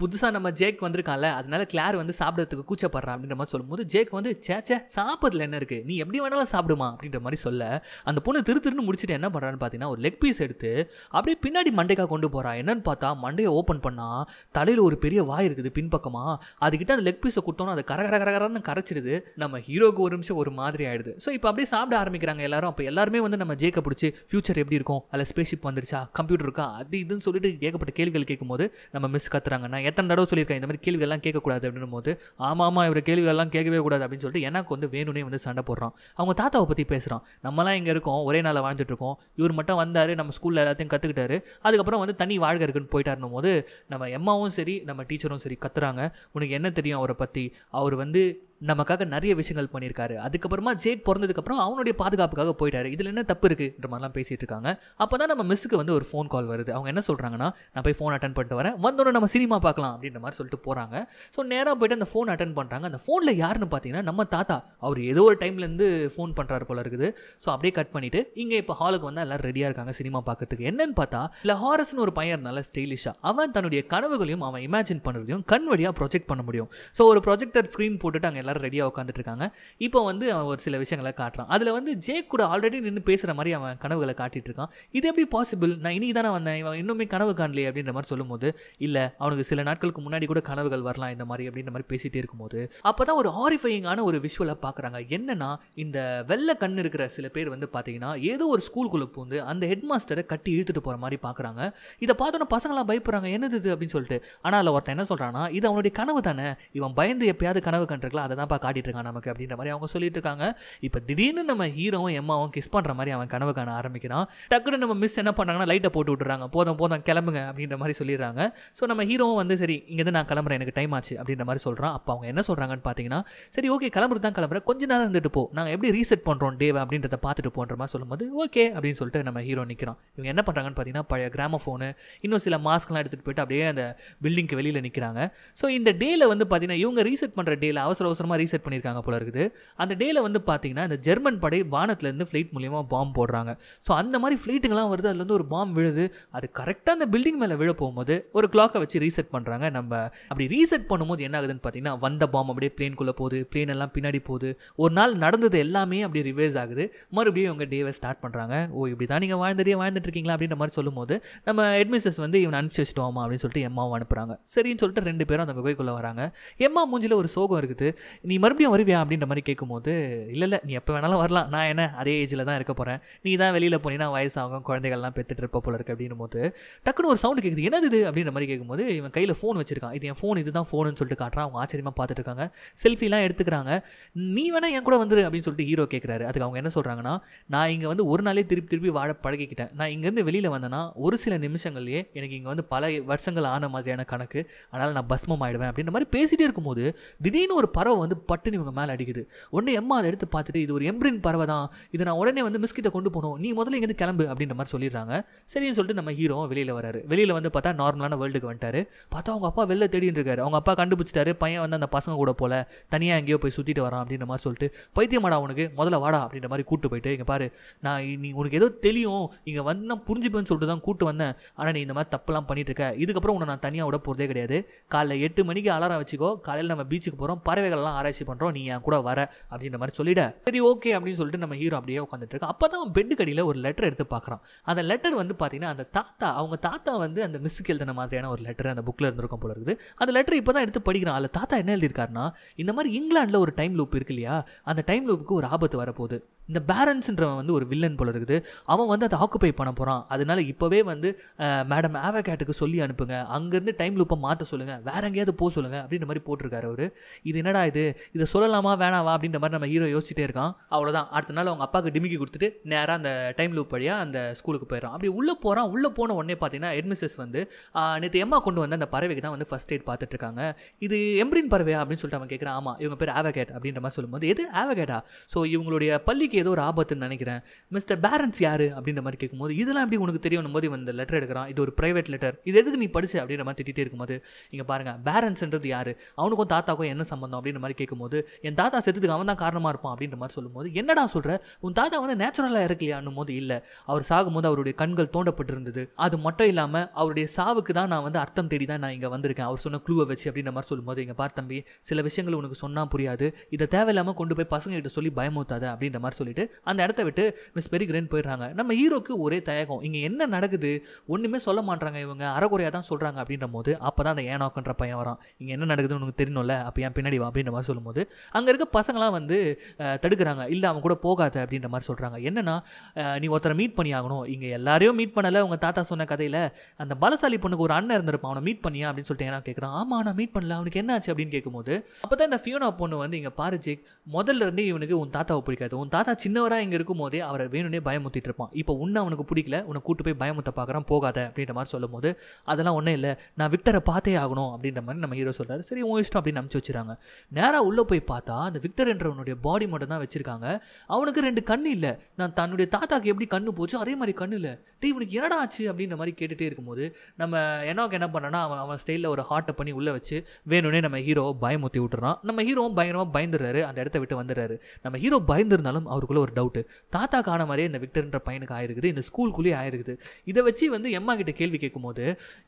புதுசாக நம்ம ஜேக் வந்திருக்கான்ல அதனால கிளார் வந்து சாப்பிட்றதுக்கு கூச்சப்படுறா அப்படின்ற மாதிரி சொல்லும்போது ஜேக் வந்து சேச்சே சாப்பிட்றதுல என்ன இருக்குது நீ எப்படி வேணாலும் சாப்பிடுமா அப்படின்ற மாதிரி சொல்ல அந்த பொண்ணு திரு திருன்னு முடிச்சுட்டு என்ன பண்ணுறான்னு பார்த்தீங்கன்னா ஒரு லெக் பீஸ் எடுத்து அப்படியே பின்னாடி மண்டைக்காக கொண்டு போகிறா என்னன்னு பார்த்தா மண்டையை ஓப்பன் பண்ணால் தலையில் ஒரு பெரிய வாய் இருக்குது பின்பக்கமாக அதுக்கிட்ட அந்த லெக் பீஸை கொடுத்தோன்னா அது கர கரகரன்னு கரைச்சிடுது நம்ம ஹீரோக்கு ஒரு நிமிஷம் ஒரு மாதிரி ஆகிடுது ஸோ இப்போ அப்படியே சாப்பிட ஆரம்பிக்கிறாங்க எல்லாரும் அப்போ எல்லாருமே வந்து நம்ம ஜேக்கை பிடிச்சி ஃபியூச்சர் எப்படி இருக்கும் அதில் ஸ்பேஷிப் வந்துருச்சா கம்ப்யூட்டர் இருக்கா அது இதுன்னு சொல்லிட்டு ஏகப்பட்ட கேள்விகள் கேட்கும்போது நம்ம மிஸ் கத்துறாங்க நான் எத்தனை தடவை சொல்லியிருக்கேன் இந்த மாதிரி கேள்விகள்லாம் கேட்கக்கூடாது அப்படின்னும் போது ஆமாம் ஆமாம் இவர் கேள்விகள்லாம் கேட்கவே கூடாது அப்படின்னு சொல்லிட்டு எனக்கு வந்து வேணும்னே வந்து சண்டை போடுறான் அவங்க தாத்தாவை பற்றி பேசுகிறான் நம்மலாம் இங்கே இருக்கோம் ஒரே நாளில் வாழ்ந்துட்டு இருக்கோம் இவர் மட்டும் வந்தார் நம்ம ஸ்கூலில் எல்லாத்தையும் கற்றுக்கிட்டாரு அதுக்கப்புறம் வந்து தனி வாழ்க்கை இருக்குன்னு போயிட்டாருன்னும் போது நம்ம எம்மாவும் சரி நம்ம டீச்சரும் சரி கத்துறாங்க உனக்கு என்ன தெரியும் அவரை பற்றி அவர் வந்து நமக்காக நிறைய விஷயங்கள் பண்ணியிருக்காரு அதுக்கப்புறமா ஜேட் பிறந்ததுக்கப்புறம் அவனுடைய பாதுகாப்புக்காக போயிட்டாரு இதில் என்ன தப்பு இருக்குன்ற மாதிரிலாம் பேசிகிட்டு இருக்காங்க அப்போ தான் நம்ம மிஸ்ஸுக்கு வந்து ஒரு ஃபோன் கால் வருது அவங்க என்ன சொல்கிறாங்கன்னா நான் போய் ஃபோன் அட்டன் பண்ணிட்டு வரேன் வந்தோடனே நம்ம சினிமா பார்க்கலாம் அப்படின்ற மாதிரி சொல்லிட்டு போகிறாங்க ஸோ நேராக போயிட்டு அந்த ஃபோன் அட்டன் பண்ணுறாங்க அந்த ஃபோனில் யாருன்னு பார்த்தீங்கன்னா நம்ம தாத்தா அவர் ஏதோ ஒரு டைம்லேருந்து ஃபோன் பண்ணுறாரு போல இருக்குது ஸோ அப்படியே கட் பண்ணிவிட்டு இங்கே இப்போ ஹாலுக்கு வந்தால் எல்லோரும் ரெடியாக இருக்காங்க சினிமா பார்க்கறதுக்கு என்னன்னு பார்த்தா இல்லை ஹாரஸ்னு ஒரு பையன் இருந்தாலும் ஸ்டைலிஷாக அவன் தன்னுடைய கனவுகளையும் அவன் இமேஜின் பண்ணுறதையும் கண் வழியாக ப்ரொஜெக்ட் பண்ண முடியும் ஸோ ஒரு ப்ரொஜெக்டர் ஸ்க்ரீன் போட்டுட்டு அங்கே எல்லாரும் ரெடியாக உட்காந்துட்ருக்காங்க இப்போ வந்து அவன் ஒரு சில விஷயங்களை காட்டுறான் அதில் வந்து ஜே கூட ஆல்ரெடி நின்று பேசுகிற மாதிரி அவன் கனவுகளை காட்டிகிட்டு இருக்கான் இது எப்படி பாசிபிள் நான் இனி தானே வந்தேன் இவன் இன்னுமே கனவு காணலையே அப்படின்ற மாதிரி சொல்லும்போது இல்லை அவனுக்கு சில நாட்களுக்கு முன்னாடி கூட கனவுகள் வரலாம் இந்த மாதிரி அப்படின்ற மாதிரி பேசிகிட்டே இருக்கும்போது அப்போ தான் ஒரு ஹாரிஃபையிங்கான ஒரு விஷுவலை பார்க்குறாங்க என்னென்னா இந்த வெள்ளை கண் இருக்கிற சில பேர் வந்து பார்த்தீங்கன்னா ஏதோ ஒரு ஸ்கூலுக்குள்ளே பூந்து அந்த ஹெட் மாஸ்டரை கட்டி இழுத்துட்டு போகிற மாதிரி பார்க்குறாங்க இதை பார்த்தோன்னா பசங்களாம் பயப்படுறாங்க என்னது இது அப்படின்னு சொல்லிட்டு ஆனால் அதில் ஒருத்தன் என்ன சொல்கிறான்னா இது அவனுடைய கனவு தானே இவன் பயந்து எப்பயாவது கனவு கண்டிருக்கலாம் அதை தான்ப்பா இருக்காங்க நமக்கு அப்படின்ற மாதிரி அவங்க சொல்லிட்டு இருக்காங்க இப்போ திடீர்னு நம்ம ஹீரோவும் எம்மாவும் கிஸ் பண்ணுற மாதிரி அவன் கனவு காண ஆரம்பிக்கிறான் டக்குன்னு நம்ம மிஸ் என்ன பண்ணுறாங்கன்னா லைட்டை போட்டு விட்டுறாங்க போதும் போதும் கிளம்புங்க அப்படின்ற மாதிரி சொல்லிடுறாங்க ஸோ நம்ம ஹீரோவும் வந்து சரி தான் நான் கிளம்புறேன் எனக்கு டைம் ஆச்சு அப்படின்ற மாதிரி சொல்கிறான் அப்போ அவங்க என்ன சொல்கிறாங்கன்னு பார்த்தீங்கன்னா சரி ஓகே கிளம்புறது தான் கிளம்புறேன் கொஞ்ச நேரம் இருந்துட்டு போ நாங்கள் எப்படி ரீசெட் பண்ணுறோம் டே அப்படின்றத பார்த்துட்டு போன்ற மாதிரி சொல்லும்போது ஓகே அப்படின்னு சொல்லிட்டு நம்ம ஹீரோ நிற்கிறோம் இவங்க என்ன பண்ணுறாங்கன்னு பார்த்தீங்கன்னா பழைய கிராம ஃபோனு இன்னும் சில மாஸ்க்லாம் எடுத்துகிட்டு போயிட்டு அப்படியே அந்த பில்டிங்க்கு வெளியில் நிற்கிறாங்க ஸோ இந்த டேல வந்து பார்த்தீங்கன்னா இவங்க ரீசெட் பண்ணுற டேல அவசர அவசரம் பயங்கரமாக ரீசெட் பண்ணியிருக்காங்க போல இருக்குது அந்த டேல வந்து பார்த்தீங்கன்னா இந்த ஜெர்மன் படை வானத்துலேருந்து ஃப்ளைட் மூலியமாக பாம்பு போடுறாங்க ஸோ அந்த மாதிரி ஃப்ளைட்டுங்கெல்லாம் வருது அதுலேருந்து ஒரு பாம்பு விழுது அது கரெக்டாக அந்த பில்டிங் மேலே விழ போகும்போது ஒரு கிளாக்கை வச்சு ரீசெட் பண்ணுறாங்க நம்ம அப்படி ரீசெட் பண்ணும்போது என்ன ஆகுதுன்னு பார்த்தீங்கன்னா வந்த பாம்பு அப்படியே பிளேன்குள்ளே போகுது பிளேன் எல்லாம் பின்னாடி போகுது ஒரு நாள் நடந்தது எல்லாமே அப்படி ரிவேஸ் ஆகுது மறுபடியும் இவங்க டேவை ஸ்டார்ட் பண்ணுறாங்க ஓ இப்படி தான் நீங்கள் வாழ்ந்ததே வாழ்ந்துட்டு இருக்கீங்களா அப்படின்ற மாதிரி சொல்லும்போது நம்ம ஹெட்மிஸ்டர்ஸ் வந்து இவன் அனுப்பிச்சி வச்சுட்டோமா அப்படின்னு சொல்லிட்டு எம்மாவும் அனுப்புகிறாங்க சரின்னு சொல்லிட்டு ரெண்டு பேரும் அந்த குகைக்குள்ளே வராங்க எம்மா மூஞ்சியில் ஒரு சோகம் இருக்குது நீ மறுபடியும் வருவியா அப்படின்ற மாதிரி கேட்கும்போது இல்லை இல்லை நீ எப்போ வேணாலும் வரலாம் நான் என்ன அதே ஏஜில் தான் இருக்க போகிறேன் நீ தான் வெளியில் போனீங்கன்னா வயசாகும் குழந்தைகள்லாம் பெற்றுட்டு இருப்ப போல இருக்கு அப்படின்னும் போது டக்குன்னு ஒரு சவுண்டு கேட்குது என்னது இது அப்படின்ற மாதிரி கேட்கும்போது இவன் கையில் ஃபோன் வச்சிருக்கான் இது என் ஃபோன் இதுதான் ஃபோனுன்னு சொல்லிட்டு காட்டுறான் அவங்க ஆச்சரியமாக பார்த்துட்டு இருக்காங்க செல்ஃபிலாம் எடுத்துக்கிறாங்க நீ வேணா என் கூட வந்துரு அப்படின்னு சொல்லிட்டு ஹீரோ கேட்குறாரு அதுக்கு அவங்க என்ன சொல்கிறாங்கன்னா நான் இங்கே வந்து ஒரு நாளே திருப்பி திருப்பி வாழ பழகிக்கிட்டேன் நான் இங்கேருந்து வெளியில் வந்தேன்னா ஒரு சில நிமிஷங்கள்லேயே எனக்கு இங்கே வந்து பல வருஷங்கள் ஆன மாதிரியான கணக்கு அதனால் நான் பஸ்மம் ஆகிடுவேன் அப்படின்ற மாதிரி பேசிகிட்டே இருக்கும்போது திடீர்னு ஒரு பறவை வந்து பட்டுன்னு இவங்க மேலே அடிக்குது உடனே எம்மா அதை எடுத்து பார்த்துட்டு இது ஒரு எம்ப்ரின் பறவை தான் இதை நான் உடனே வந்து மிஸ்கிட்ட கொண்டு போகணும் நீ முதல்ல இங்கேருந்து கிளம்பு அப்படின்ற மாதிரி சொல்லிடுறாங்க சரின்னு சொல்லிட்டு நம்ம ஹீரோ வெளியில் வராரு வெளியில் வந்து பார்த்தா நார்மலான வேர்ல்டுக்கு வந்துட்டாரு பார்த்தா அவங்க அப்பா வெளில தேடிட்டு இருக்காரு அவங்க அப்பா கண்டுபிடிச்சிட்டாரு பையன் வந்து அந்த பசங்க கூட போல தனியாக எங்கேயோ போய் சுற்றிட்டு வரான் அப்படின்ற மாதிரி சொல்லிட்டு பைத்தியமாடா உனக்கு முதல்ல வாடா அப்படின்ற மாதிரி கூட்டு போயிட்டு இங்கே பாரு நான் நீ உனக்கு ஏதோ தெரியும் இங்கே வந்து நான் புரிஞ்சுப்பேன்னு சொல்லிட்டு தான் கூப்பிட்டு வந்தேன் ஆனால் நீ இந்த மாதிரி தப்பெல்லாம் பண்ணிட்டு இருக்க இதுக்கப்புறம் உன்னை நான் தனியாக விட போகிறதே கிடையாது காலைல எட்டு மணிக்கு அலாரம் வச்சுக்கோ காலையில் நம்ம பீச்சுக்கு போகிறோம் பறவைகள்லாம் ஆராய்ச்சி பண்ணுறோம் நீ என் கூட வர அப்படின்ற மாதிரி சொல்லிட சரி ஓகே அப்படின்னு சொல்லிட்டு நம்ம ஹீரோ அப்படியே உட்காந்துட்டு இருக்கோம் அப்போ தான் பெட்டு கடியில் ஒரு லெட்டர் எடுத்து பார்க்குறான் அந்த லெட்டர் வந்து பார்த்தீங்கன்னா அந்த தாத்தா அவங்க தாத்தா வந்து அந்த மிஸ்ஸுக்கு எழுதின மாதிரியான ஒரு லெட்டர் அந்த புக்கில் இருந்திருக்கும் போல இருக்குது அந்த லெட்டர் இப்போ தான் எடுத்து படிக்கிறான் அதில் தாத்தா என்ன எழுதியிருக்காருனா இந்த மாதிரி இங்கிலாண்டில் ஒரு டைம் லூப் இருக்கு இல்லையா அந்த டைம் லூப்புக்கு ஒரு ஆபத்து வரப்போகுது இந்த பேரன்ஸ்ன்றவன் வந்து ஒரு வில்லன் போல இருக்குது அவன் வந்து அதை ஆக்குப்பை பண்ண போகிறான் அதனால இப்போவே வந்து மேடம் ஆவகேட்டுக்கு சொல்லி அனுப்புங்க அங்கேருந்து டைம் லூப்பை மாற்ற சொல்லுங்கள் வேற எங்கேயாவது போக சொல்லுங்கள் அப்படின்ற மாதிரி போட்டிருக்காரு அவர் இது என்னடா இது இதை சொல்லலாமா வேணாவா அப்படின்ற மாதிரி நம்ம ஹீரோ யோசிச்சுட்டே இருக்கான் அவ்வளோதான் அடுத்த நாள் அவங்க அப்பாவுக்கு டிமிக்கி கொடுத்துட்டு நேராக அந்த டைம் லூப் வழியாக அந்த ஸ்கூலுக்கு போயிடறான் அப்படி உள்ளே போகிறான் உள்ளே போன உடனே பார்த்தீங்கன்னா ஹெட்மிஸ்டர்ஸ் வந்து நேற்று எம்மா கொண்டு வந்த அந்த பறவைக்கு தான் வந்து ஃபஸ்ட் எய்ட் பார்த்துட்டு இருக்காங்க இது எம்ரின் பறவையா அப்படின்னு சொல்லிட்டு அவன் கேட்குறான் ஆமாம் இவங்க பேர் ஆவகேட் அப்படின்ற மாதிரி சொல்லும்போது எது ஆவகேட்டா ஸோ இவங்களுடைய பள்ளிக்கு ஏதோ ஒரு ஆபத்துன்னு நினைக்கிறேன் மிஸ்டர் பேரன்ஸ் யார் அப்படின்ற மாதிரி கேட்கும்போது இதெல்லாம் எப்படி உனக்கு தெரியும் போது இவன் இந்த லெட்டர் எடுக்கிறான் இது ஒரு ப்ரைவேட் லெட்டர் இது எதுக்கு நீ படிச்சு அப்படின்ற மாதிரி திட்டிகிட்டே இருக்கும்போது இங்கே பாருங்கள் பேரன்ஸ்ன்றது யார் அவனுக்கும் தாத்தாக்கும் என்ன சம்மந்தம் அப்படின்ற மாதிரி கேட்கும்போது என் தாத்தா செத்துக்கு அவன் தான் காரணமாக இருப்பான் அப்படின்ற மாதிரி சொல்லும்போது என்னடா சொல்கிற உன் தாத்தா வந்து நேச்சுரலாக இருக்கலையான்னும் போது இல்லை அவர் சாகும்போது அவருடைய கண்கள் தோண்டப்பட்டிருந்தது அது மட்டும் இல்லாமல் அவருடைய சாவுக்கு தான் நான் வந்து அர்த்தம் தேடி தான் நான் இங்கே வந்திருக்கேன் அவர் சொன்ன க்ளூவை வச்சு அப்படின்ற மாதிரி சொல்லும்போது எங்கள் பார்த்த தம்பி சில விஷயங்கள் உனக்கு சொன்னால் புரியாது இதை தேவையில்லாமல் கொண்டு போய் கிட்ட சொல்லி பயமுத்தாத அப்படின்ற மாதிரி சொல்லி சொல்லிட்டு அந்த இடத்த விட்டு மிஸ் பெரிகிரேன் போயிடுறாங்க நம்ம ஹீரோக்கு ஒரே தயக்கம் இங்கே என்ன நடக்குது ஒன்றுமே சொல்ல மாட்டாங்க இவங்க அறகுறையாக தான் சொல்கிறாங்க அப்படின்ற போது அப்போ தான் அந்த ஏனோக்குன்ற பையன் வரான் இங்கே என்ன நடக்குதுன்னு உனக்கு தெரியணும்ல அப்போ என் பின்னாடி வா அப்படின்ற மாதிரி சொல்லும்போது அங்கே இருக்க பசங்களாம் வந்து தடுக்கிறாங்க இல்லை அவன் கூட போகாத அப்படின்ற மாதிரி சொல்கிறாங்க என்னென்னா நீ ஒருத்தரை மீட் பண்ணி ஆகணும் இங்கே எல்லாரையும் மீட் பண்ணலை உங்கள் தாத்தா சொன்ன கதையில் அந்த பலசாலி பொண்ணுக்கு ஒரு அண்ணன் இருந்திருப்பான் அவனை மீட் பண்ணியா அப்படின்னு சொல்லிட்டு ஏன்னா கேட்குறான் ஆமாம் நான் மீட் பண்ணல அவனுக்கு என்ன ஆச்சு அப்படின்னு கேட்கும்போது அப்போ தான் இந்த ஃபியோனா பொண்ணு வந்து இங்கே பாரிஜிக் முதல்ல இருந்து இவனுக்கு உன் தாத்தாவை பிடிக்காது உன் தாத்தா ஆனால் சின்னவராக இங்கே இருக்கும் போதே அவரை வேணும்னே பயமுத்திட்டு இருப்பான் இப்போ உன்னை அவனுக்கு பிடிக்கல உன்னை கூட்டு போய் பயமுத்த பார்க்குறான் போகாத அப்படின்ற மாதிரி சொல்லும் போது அதெல்லாம் ஒன்றும் இல்லை நான் விக்டரை பார்த்தே ஆகணும் அப்படின்ற மாதிரி நம்ம ஹீரோ சொல்கிறாரு சரி உன் இஷ்டம் அப்படின்னு அனுப்பிச்சி வச்சுறாங்க நேராக உள்ளே போய் பார்த்தா அந்த விக்டர் என்றவனுடைய பாடி மட்டும் தான் வச்சுருக்காங்க அவனுக்கு ரெண்டு கண்ணு இல்லை நான் தன்னுடைய தாத்தாக்கு எப்படி கண்ணு போச்சோ அதே மாதிரி கண்ணு இல்லை டீ இவனுக்கு என்னடா ஆச்சு அப்படின்ற மாதிரி கேட்டுகிட்டே இருக்கும்போது நம்ம என்னாக்கு என்ன பண்ணேன்னா அவன் அவன் ஸ்டைலில் ஒரு ஹார்ட்டை பண்ணி உள்ளே வச்சு வேணும்னே நம்ம ஹீரோ பயமுத்தி விட்டுறான் நம்ம ஹீரோவும் பயங்கரமாக பயந்துடுறாரு அந்த இடத்த விட்டு வந்துடுறாரு நம்ம ஹீரோ பயந்துருந்தாலும் அவர் அவனுக்குள்ளே ஒரு டவுட்டு தாத்தா காண மாதிரியே இந்த விக்டர்ன்ற பையனுக்கு ஆயிருக்குது இந்த ஸ்கூலுக்குள்ளேயே ஆயிருக்குது இதை வச்சு வந்து எம்மா கிட்ட கேள்வி கேட்கும்போது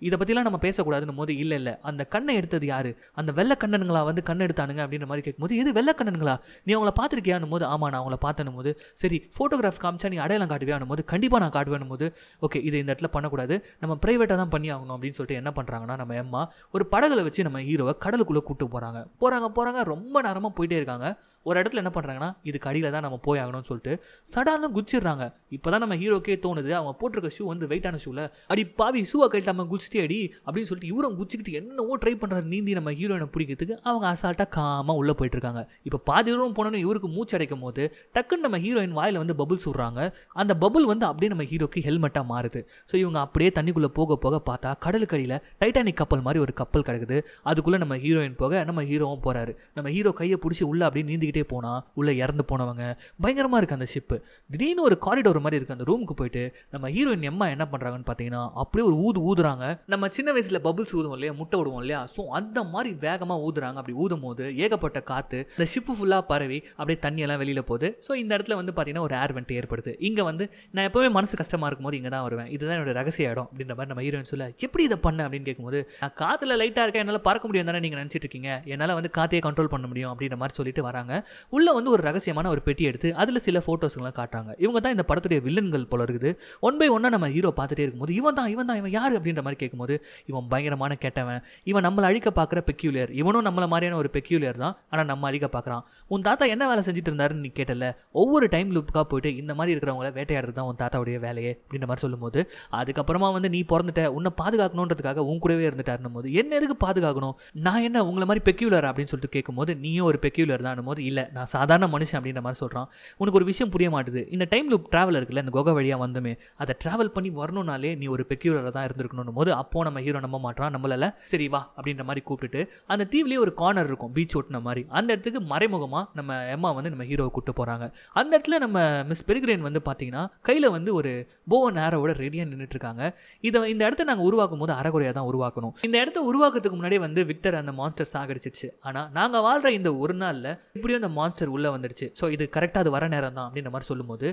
இதை பற்றிலாம் நம்ம பேசக்கூடாதுன்னு போது இல்லை இல்லை அந்த கண்ணை எடுத்தது யார் அந்த கண்ணனுங்களா வந்து கண்ணை எடுத்தானுங்க அப்படின்ற மாதிரி கேட்கும்போது இது கண்ணனுங்களா நீ அவங்கள பார்த்துருக்கியானும் போது ஆமாம் நான் அவங்கள பார்த்தனும் போது சரி ஃபோட்டோகிராஃப் காமிச்சா நீ அடையாளம் காட்டுவியானும் போது கண்டிப்பாக நான் காட்டுவேனும் போது ஓகே இது இந்த இடத்துல பண்ணக்கூடாது நம்ம ப்ரைவேட்டாக தான் பண்ணி ஆகணும் அப்படின்னு சொல்லிட்டு என்ன பண்ணுறாங்கன்னா நம்ம எம்மா ஒரு படகுல வச்சு நம்ம ஹீரோவை கடலுக்குள்ளே கூப்பிட்டு போகிறாங்க போகிறாங்க போகிறாங்க ரொம்ப நேரமாக போயிட்டே இருக்காங்க ஒரு இடத்துல என்ன பண்ணுறாங்கன்னா இதுக்கு அடியில் தான் நம்ம போய் ஆகணும்னு சொல்லிட்டு சடாலும் குதிச்சிடுறாங்க இப்போ தான் நம்ம ஹீரோக்கே தோணுது அவங்க போட்டிருக்க ஷூ வந்து வெயிட்டான ஷூவில் அடி பாவி ஷூவை கழிட்டு நம்ம குதிச்சிட்டே அடி அப்படின்னு சொல்லிட்டு இவரும் குச்சிக்கிட்டு என்னவோ ட்ரை பண்ணுற நீந்தி நம்ம ஹீரோயினை பிடிக்கிறதுக்கு அவங்க அசால்ட்டாக காமாக உள்ளே போயிட்டுருக்காங்க இப்போ பாதி தூரம் போனோன்னு இவருக்கு மூச்சு அடைக்கும் போது டக்குன்னு நம்ம ஹீரோயின் வாயில் வந்து பபுள் சுடுறாங்க அந்த பபுள் வந்து அப்படியே நம்ம ஹீரோக்கு ஹெல்மெட்டாக மாறுது ஸோ இவங்க அப்படியே தண்ணிக்குள்ளே போக போக பார்த்தா கடலுக்கடியில் டைட்டானிக் கப்பல் மாதிரி ஒரு கப்பல் கிடக்குது அதுக்குள்ளே நம்ம ஹீரோயின் போக நம்ம ஹீரோவும் போகிறாரு நம்ம ஹீரோ கையை பிடிச்சி உள்ளே அப்படியே நீந்திக்கிட்டே போனால் உள்ளே இறந்து போனவங்க பயங்கரமாக இருக்குது அந்த ஷிப்பு திடீர்னு ஒரு காரிடோர் மாதிரி இருக்குது அந்த ரூமுக்கு போயிட்டு நம்ம ஹீரோயின் எம்மா என்ன பண்ணுறாங்கன்னு பார்த்தீங்கன்னா அப்படியே ஒரு ஊது ஊதுறாங்க நம்ம சின்ன வயசில் பபுள்ஸ் ஊதுவோம் இல்லையா முட்டை விடுவோம் இல்லையா ஸோ அந்த மாதிரி வேகமாக ஊதுறாங்க அப்படி ஊதும் போது ஏகப்பட்ட காற்று இந்த ஷிப்பு ஃபுல்லாக பரவி அப்படியே தண்ணியெல்லாம் வெளியில் போகுது ஸோ இந்த இடத்துல வந்து பார்த்தீங்கன்னா ஒரு ஏர் வெண்ட் ஏற்படுது இங்கே வந்து நான் எப்போவுமே மனசு கஷ்டமாக இருக்கும்போது இங்கே தான் வருவேன் இதுதான் என்னோடய ரகசிய இடம் அப்படின்ற மாதிரி நம்ம ஹீரோயின் சொல்ல எப்படி இதை பண்ண அப்படின்னு கேட்கும்போது நான் காற்றுல லைட்டாக இருக்கேன் என்னால் பறக்க முடியும் தானே நீங்கள் நினச்சிட்டு இருக்கீங்க என்னால் வந்து காற்றையை கண்ட்ரோல் பண்ண முடியும் அப்படின்ற மாதிரி சொல்லிட்டு வராங்க உள்ளே வந்து ஒரு ரகசியமான ஒரு பெட்டி எடுத்து அதில் சில ஃபோட்டோஸ்லாம் காட்டுறாங்க இவங்க தான் இந்த படத்துடைய வில்லன்கள் போல இருக்குது ஒன் பை ஒன்னாக நம்ம ஹீரோ பார்த்துட்டே இருக்கும்போது இவன் தான் இவன் தான் இவன் யார் அப்படின்ற மாதிரி கேட்கும்போது இவன் பயங்கரமான கெட்டவன் இவன் நம்மளை அழிக்க பார்க்குற பெக்யூலியர் இவனும் நம்மளை மாதிரியான ஒரு பெக்யூலியர் தான் ஆனால் நம்ம அழிக்க பார்க்குறான் உன் தாத்தா என்ன வேலை செஞ்சுட்டு இருந்தாருன்னு நீ கேட்டல ஒவ்வொரு டைம் லுப்புக்காக போயிட்டு இந்த மாதிரி இருக்கிறவங்கள வேட்டையாடுறது தான் உன் தாத்தாவுடைய வேலையே அப்படின்ற மாதிரி சொல்லும்போது அதுக்கப்புறமா வந்து நீ பிறந்துட்ட உன்னை பாதுகாக்கணுன்றதுக்காக உன் கூடவே இருந்துட்டாருன்னு போது என்ன எதுக்கு பாதுகாக்கணும் நான் என்ன உங்களை மாதிரி பெக்யூலர் அப்படின்னு சொல்லிட்டு கேட்கும்போது நீயும் ஒரு பெக்யூலர் தான் போது இல்லை நான் சாதாரண மனுஷன் அப்படின்ற மாதிரி சொல்கிறான் உனக்கு ஒரு விஷயம் புரிய மாட்டுது இந்த டைம் லூப் ட்ராவல் இருக்குல்ல இந்த கொகை வழியாக வந்துமே அதை ட்ராவல் பண்ணி வரணும்னாலே நீ ஒரு பெக்யூலராக தான் இருந்திருக்கணும் போது அப்போ நம்ம ஹீரோ நம்ம மாட்டோம் நம்மளால சரி வா அப்படின்ற மாதிரி கூப்பிட்டுட்டு அந்த தீவிலேயே ஒரு கார்னர் இருக்கும் பீச் ஓட்டின மாதிரி அந்த இடத்துக்கு மறைமுகமாக நம்ம எம்மா வந்து நம்ம ஹீரோவை கூப்பிட்டு போகிறாங்க அந்த இடத்துல நம்ம மிஸ் பெருகிரேன் வந்து பார்த்தீங்கன்னா கையில் வந்து ஒரு போவ நேரோட ரெடியாக நின்றுட்டுருக்காங்க இதை இந்த இடத்த நாங்கள் உருவாக்கும் போது அறகுறையாக தான் உருவாக்கணும் இந்த இடத்த உருவாக்குறதுக்கு முன்னாடி வந்து விக்டர் அந்த மான்ஸ்டர் சாகடிச்சிச்சு ஆனால் நாங்கள் வாழ்கிற இந்த ஒரு நாளில் இப்படியும் அந்த மான்ஸ்டர் உள்ளே வந்துடுச்சு ஸோ இது கரெக்டாக அது வர நேரம் தான் அப்படின்ற மாதிரி சொல்லும்போது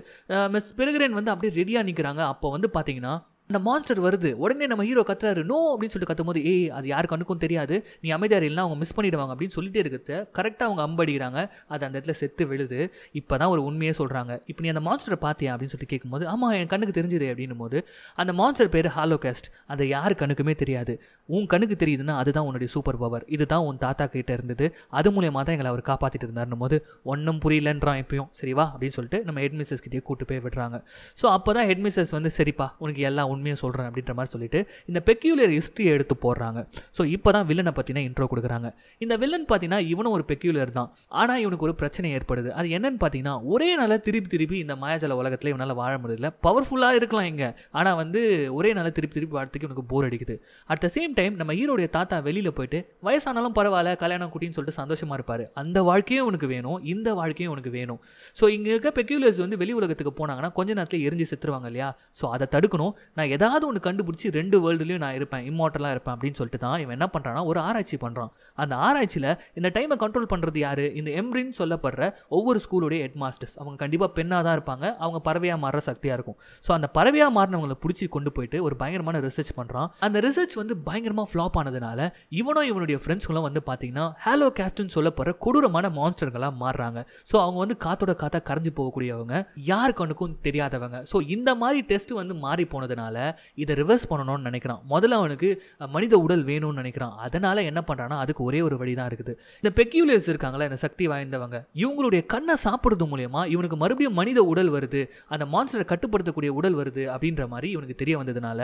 மிஸ் பெருகிரேன் வந்து அப்படியே ரெடியாக நிற்கிறாங்க அப்போ வந்து பார்த்தீங்கன்னா இந்த மான்ஸ்டர் வருது உடனே நம்ம ஹீரோ கத்துறாரு நோ அப்படின்னு சொல்லி கத்தும் போது ஏய் அது யார் கண்ணுக்கும் தெரியாது நீ அமைதியார் இல்லைனா அவங்க மிஸ் பண்ணிடுவாங்க அப்படின்னு சொல்லிட்டே இருக்கிறத கரெக்டாக அவங்க அம்படிக்கிறாங்க அது அந்த இடத்துல செத்து விழுது இப்போ தான் ஒரு உண்மையே சொல்கிறாங்க இப்போ நீ அந்த மான்ஸ்டரை பார்த்தியா அப்படின்னு சொல்லி கேட்கும்போது ஆமாம் என் கண்ணுக்கு தெரிஞ்சுது அப்படின்னும் போது அந்த மான்ஸ்டர் பேர் ஹாலோகாஸ்ட் அது யார் கண்ணுக்குமே தெரியாது உன் கண்ணுக்கு தெரியுதுன்னா அதுதான் உன்னுடைய சூப்பர் பவர் இதுதான் உன் தாத்தா கிட்ட இருந்தது அது மூலியமாக தான் எங்களை அவர் காப்பாற்றிட்டு இருந்தாருன்னும் போது ஒன்றும் புரியலன்றான் எப்பயும் சரிவா அப்படின்னு சொல்லிட்டு நம்ம ஹெட்மிஸ்டர்ஸ் கிட்டே கூப்பிட்டு போய் விடுறாங்க ஸோ அப்போ தான் ஹெட்மிஸ்டர்ஸ் வந்து சரிப்பா உனக்கு எல்லாம் உண்மையை சொல்கிறேன் அப்படின்ற மாதிரி சொல்லிட்டு இந்த பெக்யூலியர் ஹிஸ்ட்ரியை எடுத்து போடுறாங்க ஸோ இப்போ தான் வில்லனை பற்றின இன்ட்ரோ கொடுக்குறாங்க இந்த வில்லன் பார்த்தீங்கன்னா இவனும் ஒரு பெக்யூலியர் தான் ஆனால் இவனுக்கு ஒரு பிரச்சனை ஏற்படுது அது என்னன்னு பார்த்தீங்கன்னா ஒரே நாளில் திருப்பி திருப்பி இந்த மாயாஜல உலகத்தில் இவனால் வாழ முடியல பவர்ஃபுல்லாக இருக்கலாம் இங்கே ஆனால் வந்து ஒரே நாளில் திருப்பி திருப்பி வாழ்த்துக்கு உனக்கு போர் அடிக்குது அட் த சேம் டைம் நம்ம ஈரோடைய தாத்தா வெளியில் போயிட்டு வயசானாலும் பரவாயில்ல கல்யாணம் குட்டின்னு சொல்லிட்டு சந்தோஷமாக இருப்பார் அந்த வாழ்க்கையும் உனக்கு வேணும் இந்த வாழ்க்கையும் உனக்கு வேணும் ஸோ இங்கே இருக்க பெக்யூலியர்ஸ் வந்து வெளி உலகத்துக்கு போனாங்கன்னா கொஞ்ச நேரத்தில் எரிஞ்சு செத்துருவாங்க இல்லையா ஸோ அதை தடுக்கணும் நான் நான் ஏதாவது ஒன்று கண்டுபிடிச்சி ரெண்டு வேர்ல்டுலேயும் நான் இருப்பேன் இம்மோட்டலாக இருப்பேன் அப்படின்னு சொல்லிட்டு தான் இவன் என்ன பண்ணுறான்னா ஒரு ஆராய்ச்சி பண்ணுறான் அந்த ஆராய்ச்சியில் இந்த டைமை கண்ட்ரோல் பண்ணுறது யார் இந்த எம்ரின்னு சொல்லப்படுற ஒவ்வொரு ஸ்கூலுடைய ஹெட் மாஸ்டர்ஸ் அவங்க கண்டிப்பாக பெண்ணாக தான் இருப்பாங்க அவங்க பறவையாக மாறுற சக்தியாக இருக்கும் ஸோ அந்த பறவையாக மாறினவங்களை பிடிச்சி கொண்டு போயிட்டு ஒரு பயங்கரமான ரிசர்ச் பண்ணுறான் அந்த ரிசர்ச் வந்து பயங்கரமாக ஃப்ளாப் ஆனதுனால இவனும் இவனுடைய ஃப்ரெண்ட்ஸ்களும் வந்து பார்த்தீங்கன்னா ஹேலோ கேஸ்ட்னு சொல்லப்படுற கொடூரமான மான்ஸ்டர்களாக மாறுறாங்க ஸோ அவங்க வந்து காத்தோட காத்தா கரைஞ்சு போகக்கூடியவங்க யார் கண்ணுக்கும் தெரியாதவங்க ஸோ இந்த மாதிரி டெஸ்ட் வந்து மாறி போனதுனால இருக்கிறதுனால இதை ரிவர்ஸ் பண்ணணும்னு நினைக்கிறான் முதல்ல அவனுக்கு மனித உடல் வேணும்னு நினைக்கிறான் அதனால் என்ன பண்ணுறான்னா அதுக்கு ஒரே ஒரு வழி தான் இருக்குது இந்த பெக்யூலியர்ஸ் இருக்காங்களா இந்த சக்தி வாய்ந்தவங்க இவங்களுடைய கண்ணை சாப்பிட்றது மூலயமா இவனுக்கு மறுபடியும் மனித உடல் வருது அந்த மான்ஸ்டரை கட்டுப்படுத்தக்கூடிய உடல் வருது அப்படின்ற மாதிரி இவனுக்கு தெரிய வந்ததுனால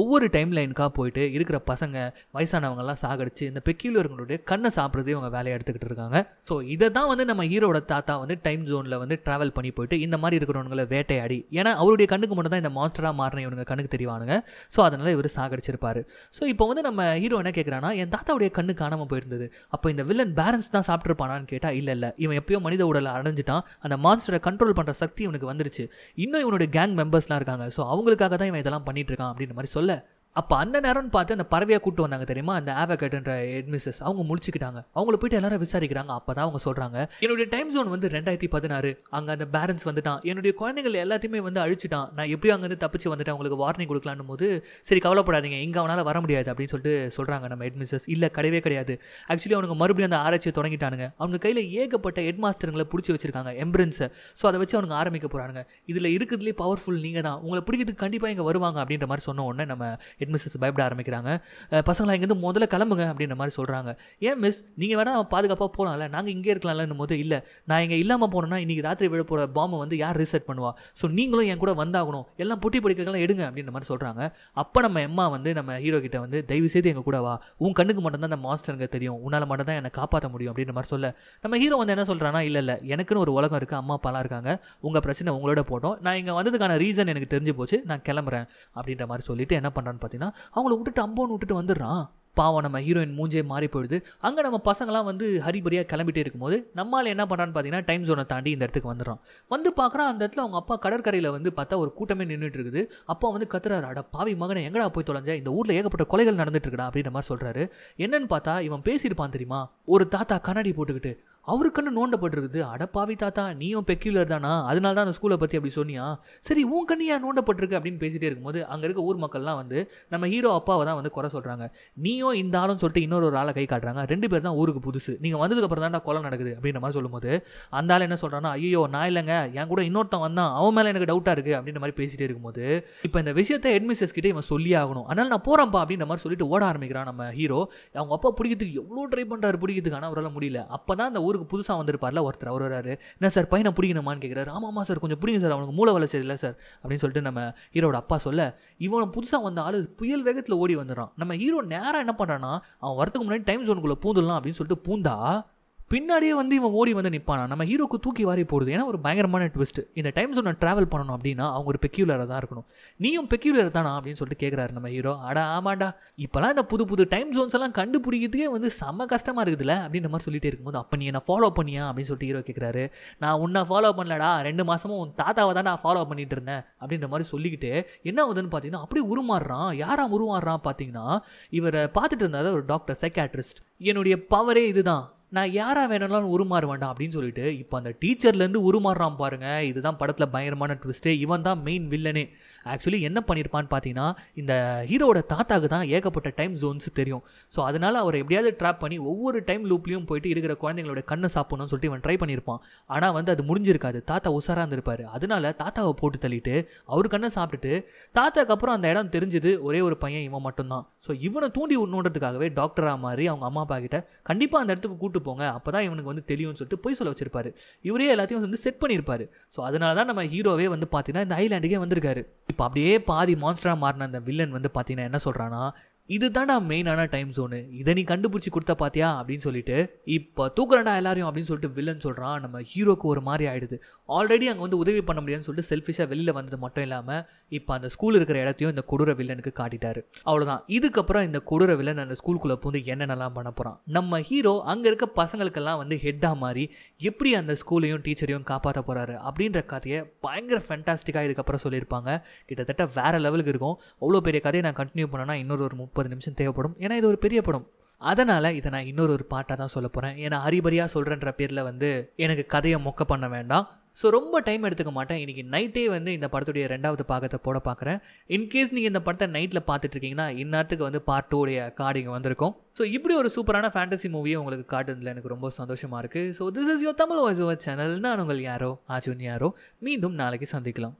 ஒவ்வொரு டைம் லைனுக்காக போயிட்டு இருக்கிற பசங்க வயசானவங்கலாம் சாகடிச்சு இந்த பெக்யூலியர்களுடைய கண்ணை சாப்பிட்றது இவங்க வேலையை எடுத்துக்கிட்டு இருக்காங்க ஸோ இதை தான் வந்து நம்ம ஹீரோட தாத்தா வந்து டைம் ஜோனில் வந்து ட்ராவல் பண்ணி போயிட்டு இந்த மாதிரி இருக்கிறவங்களை வேட்டையாடி ஏன்னா அவருடைய கண்ணுக்கு மட்டும் தான் இந்த மாஸ்டராக மாறின இவங்க கண்ணுக்கு தெரியவானுங்க ஸோ அதனால் இவர் சாகடிச்சிருப்பாரு ஸோ இப்போ வந்து நம்ம ஹீரோ என்ன கேட்குறானா என் தாத்தாவுடைய கண்ணு காணாமல் போயிருந்தது அப்போ இந்த வில்லன் பேரன்ஸ் தான் சாப்பிட்ருப்பானான்னு கேட்டால் இல்லை இல்லை இவன் எப்பயோ மனித உடலை அடைஞ்சிட்டான் அந்த மான்ஸ்டரை கண்ட்ரோல் பண்ணுற சக்தி இவனுக்கு வந்துருச்சு இன்னும் இவனுடைய கேங் மெம்பர்ஸ்லாம் இருக்காங்க ஸோ அவங்களுக்காக தான் இவன் இதெல்லாம் பண்ணிட்டு இருக்கான் அப்படின்ற மாதிரி சொல்ல அப்போ அந்த நேரம்னு பார்த்து அந்த பறவையை கூப்பிட்டு வந்தாங்க தெரியுமா அந்த ஆவகட்ன்ற ஹெட்மிஸ்டர்ஸ் அவங்க முடிச்சுக்கிட்டாங்க அவங்கள போயிட்டு எல்லாரும் விசாரிக்கிறாங்க அப்போ தான் அவங்க சொல்கிறாங்க என்னுடைய டைம் ஜோன் வந்து ரெண்டாயிரத்தி பதினாறு அங்கே அந்த பேரண்ட்ஸ் வந்துட்டான் என்னுடைய குழந்தைகள் எல்லாத்தையுமே வந்து அழிச்சிட்டான் நான் எப்படியும் அங்கேருந்து தப்பிச்சு வந்துட்டு அவங்களுக்கு வார்னிங் கொடுக்கலான்னு போது சரி கவலைப்படாதீங்க இங்கே அவனால் வர முடியாது அப்படின்னு சொல்லிட்டு சொல்கிறாங்க நம்ம ஹெட்மிஸ்டர்ஸ் இல்லை கிடையவே கிடையாது ஆக்சுவலி அவனுக்கு மறுபடியும் அந்த ஆராய்ச்சியை தொடங்கிட்டானுங்க அவங்க கையில் ஏகப்பட்ட ஹெட் மாஸ்டருங்களை பிடிச்சி வச்சிருக்காங்க எம்பிரன்ஸை ஸோ அதை வச்சு அவனுக்கு ஆரம்பிக்க போகிறாங்க இதில் இருக்கிறதுலே பவர்ஃபுல் நீங்கள் தான் உங்களை பிடிக்கிறதுக்கு கண்டிப்பாக இங்கே வருவாங்க அப்படின்ற மாதிரி சொன்ன உடனே நம்ம ஹெட்மிஸ்ஸஸ் பயப்பட ஆரம்பிக்கிறாங்க பசங்களை இங்கேருந்து முதல்ல கிளம்புங்க அப்படின்ற மாதிரி சொல்கிறாங்க ஏன் மிஸ் நீங்கள் வேணால் பாதுகாப்பாக போகலாம்ல நாங்கள் இங்கே இருக்கலாம்லன்னு போது இல்லை நான் இங்கே இல்லாமல் போனேன்னா இன்றைக்கி ராத்திரி விழ போகிற பாம்பை வந்து யார் ரீசெட் பண்ணுவா ஸோ நீங்களும் என் கூட வந்தாகணும் எல்லாம் பொட்டி படிக்கலாம் எடுங்க அப்படின்ற மாதிரி சொல்கிறாங்க அப்போ நம்ம எம்மா வந்து நம்ம ஹீரோ கிட்ட வந்து தயவு செய்து எங்கள் கூட வா உன் கண்ணுக்கு மட்டும்தான் அந்த மாஸ்டருங்க தெரியும் உன்னால் மட்டும் தான் என்னை காப்பாற்ற முடியும் அப்படின்ற மாதிரி சொல்ல நம்ம ஹீரோ வந்து என்ன சொல்கிறான்னா இல்லை இல்லை எனக்குன்னு ஒரு உலகம் இருக்குது அம்மா அப்பாலாம் இருக்காங்க உங்கள் பிரச்சனை உங்களோட போட்டோம் நான் இங்கே வந்ததுக்கான ரீசன் எனக்கு தெரிஞ்சு போச்சு நான் கிளம்புறேன் அப்படின்ற மாதிரி சொல்லிட்டு என்ன பண்ணுறான்னு பார்த்தீங்கன்னா அவங்கள விட்டுட்டு அம்போன்னு விட்டுட்டு வந்துடுறான் பாவம் நம்ம ஹீரோயின் மூஞ்சே மாறி போயிடுது அங்கே நம்ம பசங்களாம் வந்து ஹரிபரியாக கிளம்பிட்டே இருக்கும்போது நம்மளால் என்ன பண்ணுறான்னு பார்த்தீங்கன்னா டைம் ஜோனை தாண்டி இந்த இடத்துக்கு வந்துடுறான் வந்து பார்க்குறான் அந்த இடத்துல அவங்க அப்பா கடற்கரையில் வந்து பார்த்தா ஒரு கூட்டமே நின்றுட்டு இருக்குது அப்பா வந்து கத்துறாரு அட பாவி மகனை எங்கடா போய் தொலைஞ்ச இந்த ஊரில் ஏகப்பட்ட கொலைகள் நடந்துட்டு இருக்கடா அப்படின்ற மாதிரி சொல்கிறாரு என்னன்னு பார்த்தா இவன் பேசியிருப்பான் தெரியுமா ஒரு தாத்தா கண்ணாடி போட்டுக்கிட்டு அவருக்குன்னு நோண்டப்பட்டிருக்குது அடப்பாவி தாத்தா நீயும் பெக்யூலர் தானா அதனால தான் அந்த ஸ்கூலை பற்றி அப்படி சொன்னியா சரி உன் கண்ணு ஏன் நோண்டப்பட்டிருக்கு அப்படின்னு பேசிகிட்டே இருக்கும்போது அங்கே இருக்க ஊர் மக்கள்லாம் வந்து நம்ம ஹீரோ அப்பாவை தான் வந்து குறை சொல்கிறாங்க நீயும் இந்த ஆளும் சொல்லிட்டு இன்னொரு ஒரு ஆளை கை காட்டுறாங்க ரெண்டு பேர் தான் ஊருக்கு புதுசு நீங்கள் வந்ததுக்கப்புறம் தான் கொலை நடக்குது அப்படின்ற மாதிரி சொல்லும்போது அந்த ஆள் என்ன சொல்கிறான்னா ஐயோ நான் இல்லைங்க என் கூட இன்னொருத்தன் வந்தான் அவன் மேலே எனக்கு டவுட்டாக இருக்குது அப்படின்ற மாதிரி பேசிகிட்டே இருக்கும்போது இப்போ இந்த விஷயத்தை ஹெட்மிஸ்டர்ஸ் கிட்டே இவன் சொல்லி ஆகணும் அதனால் நான் போகிறேன்ப்பா அப்படின்ற மாதிரி சொல்லிட்டு ஓட ஆரம்பிக்கிறான் நம்ம ஹீரோ அவங்க அப்பா பிடிக்கிறதுக்கு எவ்வளோ ட்ரை பண்ணுறாரு பிடிக்கிறதுக்கு ஆனால் அவரால் முடியல அப்போ தான் அந்த ஊர் ஊருக்கு புதுசாக வந்திருப்பார்ல ஒருத்தர் அவர் வராரு என்ன சார் பையனை பிடிக்கணுமான்னு கேட்குறாரு ஆமாம் சார் கொஞ்சம் பிடிங்க சார் அவனுக்கு மூளை வளர்ச்சி இல்லை சார் அப்படின்னு சொல்லிட்டு நம்ம ஹீரோட அப்பா சொல்ல இவன் புதுசாக வந்த ஆள் புயல் வேகத்தில் ஓடி வந்துடுறான் நம்ம ஹீரோ நேராக என்ன பண்ணுறான்னா அவன் வரத்துக்கு முன்னாடி டைம் ஜோனுக்குள்ளே பூந்துடலாம் அப்படின்னு சொல்லிட்டு பூந்தா பின்னாடியே வந்து இவன் ஓடி வந்து நிற்பானா நம்ம ஹீரோக்கு தூக்கி வாரி போடுது ஏன்னா ஒரு பயங்கரமான ட்விஸ்ட் இந்த டைம் சொன்ன ட்ராவல் பண்ணணும் அப்படின்னா அவங்க ஒரு பெக்யூலராக தான் இருக்கணும் நீயும் பெக்யூலர் தானா அப்படின்னு சொல்லிட்டு கேட்குறாரு நம்ம ஹீரோ அடா ஆமாடா இப்போலாம் இந்த புது புது டைம் ஜோன்ஸ் எல்லாம் கண்டுபிடிக்கிறதுக்கே வந்து செம்ம கஷ்டமாக இருக்குதுல்ல அப்படின்ற மாதிரி சொல்லிட்டு இருக்கும்போது அப்போ நீ என்ன ஃபாலோ பண்ணியா அப்படின்னு சொல்லிட்டு ஹீரோ கேட்குறாரு நான் உன்னை ஃபாலோ பண்ணலடா ரெண்டு மாதமும் உன் தாத்தாவை தான் நான் ஃபாலோ பண்ணிட்டு இருந்தேன் அப்படின்ற மாதிரி சொல்லிக்கிட்டு என்ன ஆகுதுன்னு பார்த்தீங்கன்னா அப்படியே உருமாறுறான் யாராக உருமாறுறான் பார்த்தீங்கன்னா இவரை பார்த்துட்டு இருந்தாரு ஒரு டாக்டர் சைக்காட்ரிஸ்ட் என்னுடைய பவரே இதுதான் நான் யாராக உருமாறு வேண்டாம் அப்படின்னு சொல்லிட்டு இப்போ அந்த டீச்சர்லேருந்து உருமாறுறான் பாருங்க இதுதான் படத்தில் பயங்கரமான ட்விஸ்ட்டு இவன் தான் மெயின் வில்லனே ஆக்சுவலி என்ன பண்ணியிருப்பான்னு பார்த்தீங்கன்னா இந்த ஹீரோட தாத்தாக்கு தான் ஏகப்பட்ட டைம் ஜோன்ஸ் தெரியும் ஸோ அதனால் அவர் எப்படியாவது ட்ராப் பண்ணி ஒவ்வொரு டைம் லூப்லேயும் போயிட்டு இருக்கிற குழந்தைங்களோட கண்ணை சாப்பிடணும்னு சொல்லிட்டு இவன் ட்ரை பண்ணியிருப்பான் ஆனால் வந்து அது முடிஞ்சிருக்காது தாத்தா உசாராக இருந்திருப்பார் அதனால் தாத்தாவை போட்டு தள்ளிட்டு அவர் கண்ணை சாப்பிட்டுட்டு தாத்தாக்கு அப்புறம் அந்த இடம் தெரிஞ்சது ஒரே ஒரு பையன் இவன் மட்டும்தான் ஸோ இவனை தூண்டி உண்ணுன்றதுக்காகவே டாக்டராக மாதிரி அவங்க அம்மா அப்பா கிட்ட கண்டிப்பாக அந்த இடத்துக்கு கூட்டு போங்க அப்போ தான் இவனுக்கு வந்து தெரியும்னு சொல்லிட்டு போய் சொல்ல வச்சிருப்பாரு இவரே எல்லாத்தையும் வந்து செட் பண்ணியிருப்பாரு ஸோ அதனால தான் நம்ம ஹீரோவே வந்து பார்த்தீங்கன்னா இந்த ஐலாண்டுக்கே வந்திருக்காரு இப்போ அப்படியே பாதி மான்ஸ்டராக மாறின அந்த வில்லன் வந்து பார்த்தீங்கன்னா என்ன சொல்கிறான்னா இதுதான்டா மெயினான டைம் ஜோனு இதை நீ கண்டுபிடிச்சி கொடுத்த பாத்தியா அப்படின்னு சொல்லிட்டு இப்போ தூக்குறடா எல்லாரையும் அப்படின்னு சொல்லிட்டு வில்லன் சொல்கிறான் நம்ம ஹீரோக்கு ஒரு மாதிரி ஆயிடுது ஆல்ரெடி அங்கே வந்து உதவி பண்ண முடியாதுன்னு சொல்லிட்டு செல்ஃபிஷாக வெளியில் வந்தது மட்டும் இல்லாமல் இப்போ அந்த ஸ்கூல் இருக்கிற இடத்தையும் இந்த கொடூர வில்லனுக்கு காட்டிட்டாரு அவ்வளோதான் இதுக்கப்புறம் இந்த கொடூர வில்லன் அந்த ஸ்கூலுக்குள்ளே போது என்னென்னலாம் பண்ண போகிறான் நம்ம ஹீரோ அங்கே இருக்க பசங்களுக்கெல்லாம் வந்து ஹெட்டாக மாறி எப்படி அந்த ஸ்கூலையும் டீச்சரையும் காப்பாற்ற போகிறாரு அப்படின்ற கதையை பயங்கர ஃபென்டாஸ்டிக்காக இதுக்கப்புறம் சொல்லியிருப்பாங்க கிட்டத்தட்ட வேறு லெவலுக்கு இருக்கும் அவ்வளோ பெரிய கதையை நான் கண்டினியூ பண்ணேன்னா இன்னொரு ஒரு முப்பது நிமிஷம் தேவைப்படும் ஏன்னா இது ஒரு பெரிய படம் அதனால் இதை நான் இன்னொரு ஒரு பாட்டாக தான் சொல்ல போகிறேன் ஏன்னா அரிபரியாக சொல்கிறன்ற பேரில் வந்து எனக்கு கதையை மொக்க பண்ண வேண்டாம் ஸோ ரொம்ப டைம் எடுத்துக்க மாட்டேன் இன்றைக்கி நைட்டே வந்து இந்த படத்துடைய ரெண்டாவது பாகத்தை போட பார்க்குறேன் இன்கேஸ் நீங்கள் இந்த படத்தை நைட்டில் பார்த்துட்ருக்கீங்கன்னா இந்நேரத்துக்கு வந்து பார்ட் டூடைய கார்டிங் இங்கே வந்திருக்கும் ஸோ இப்படி ஒரு சூப்பரான ஃபேண்டசி மூவியை உங்களுக்கு காட்டுறதுல எனக்கு ரொம்ப சந்தோஷமாக இருக்குது so this is your Tamil voice channel நான் உங்கள் யாரோ ஆஜுன் யாரோ மீண்டும் நாளைக்கு சந்திக்கலாம்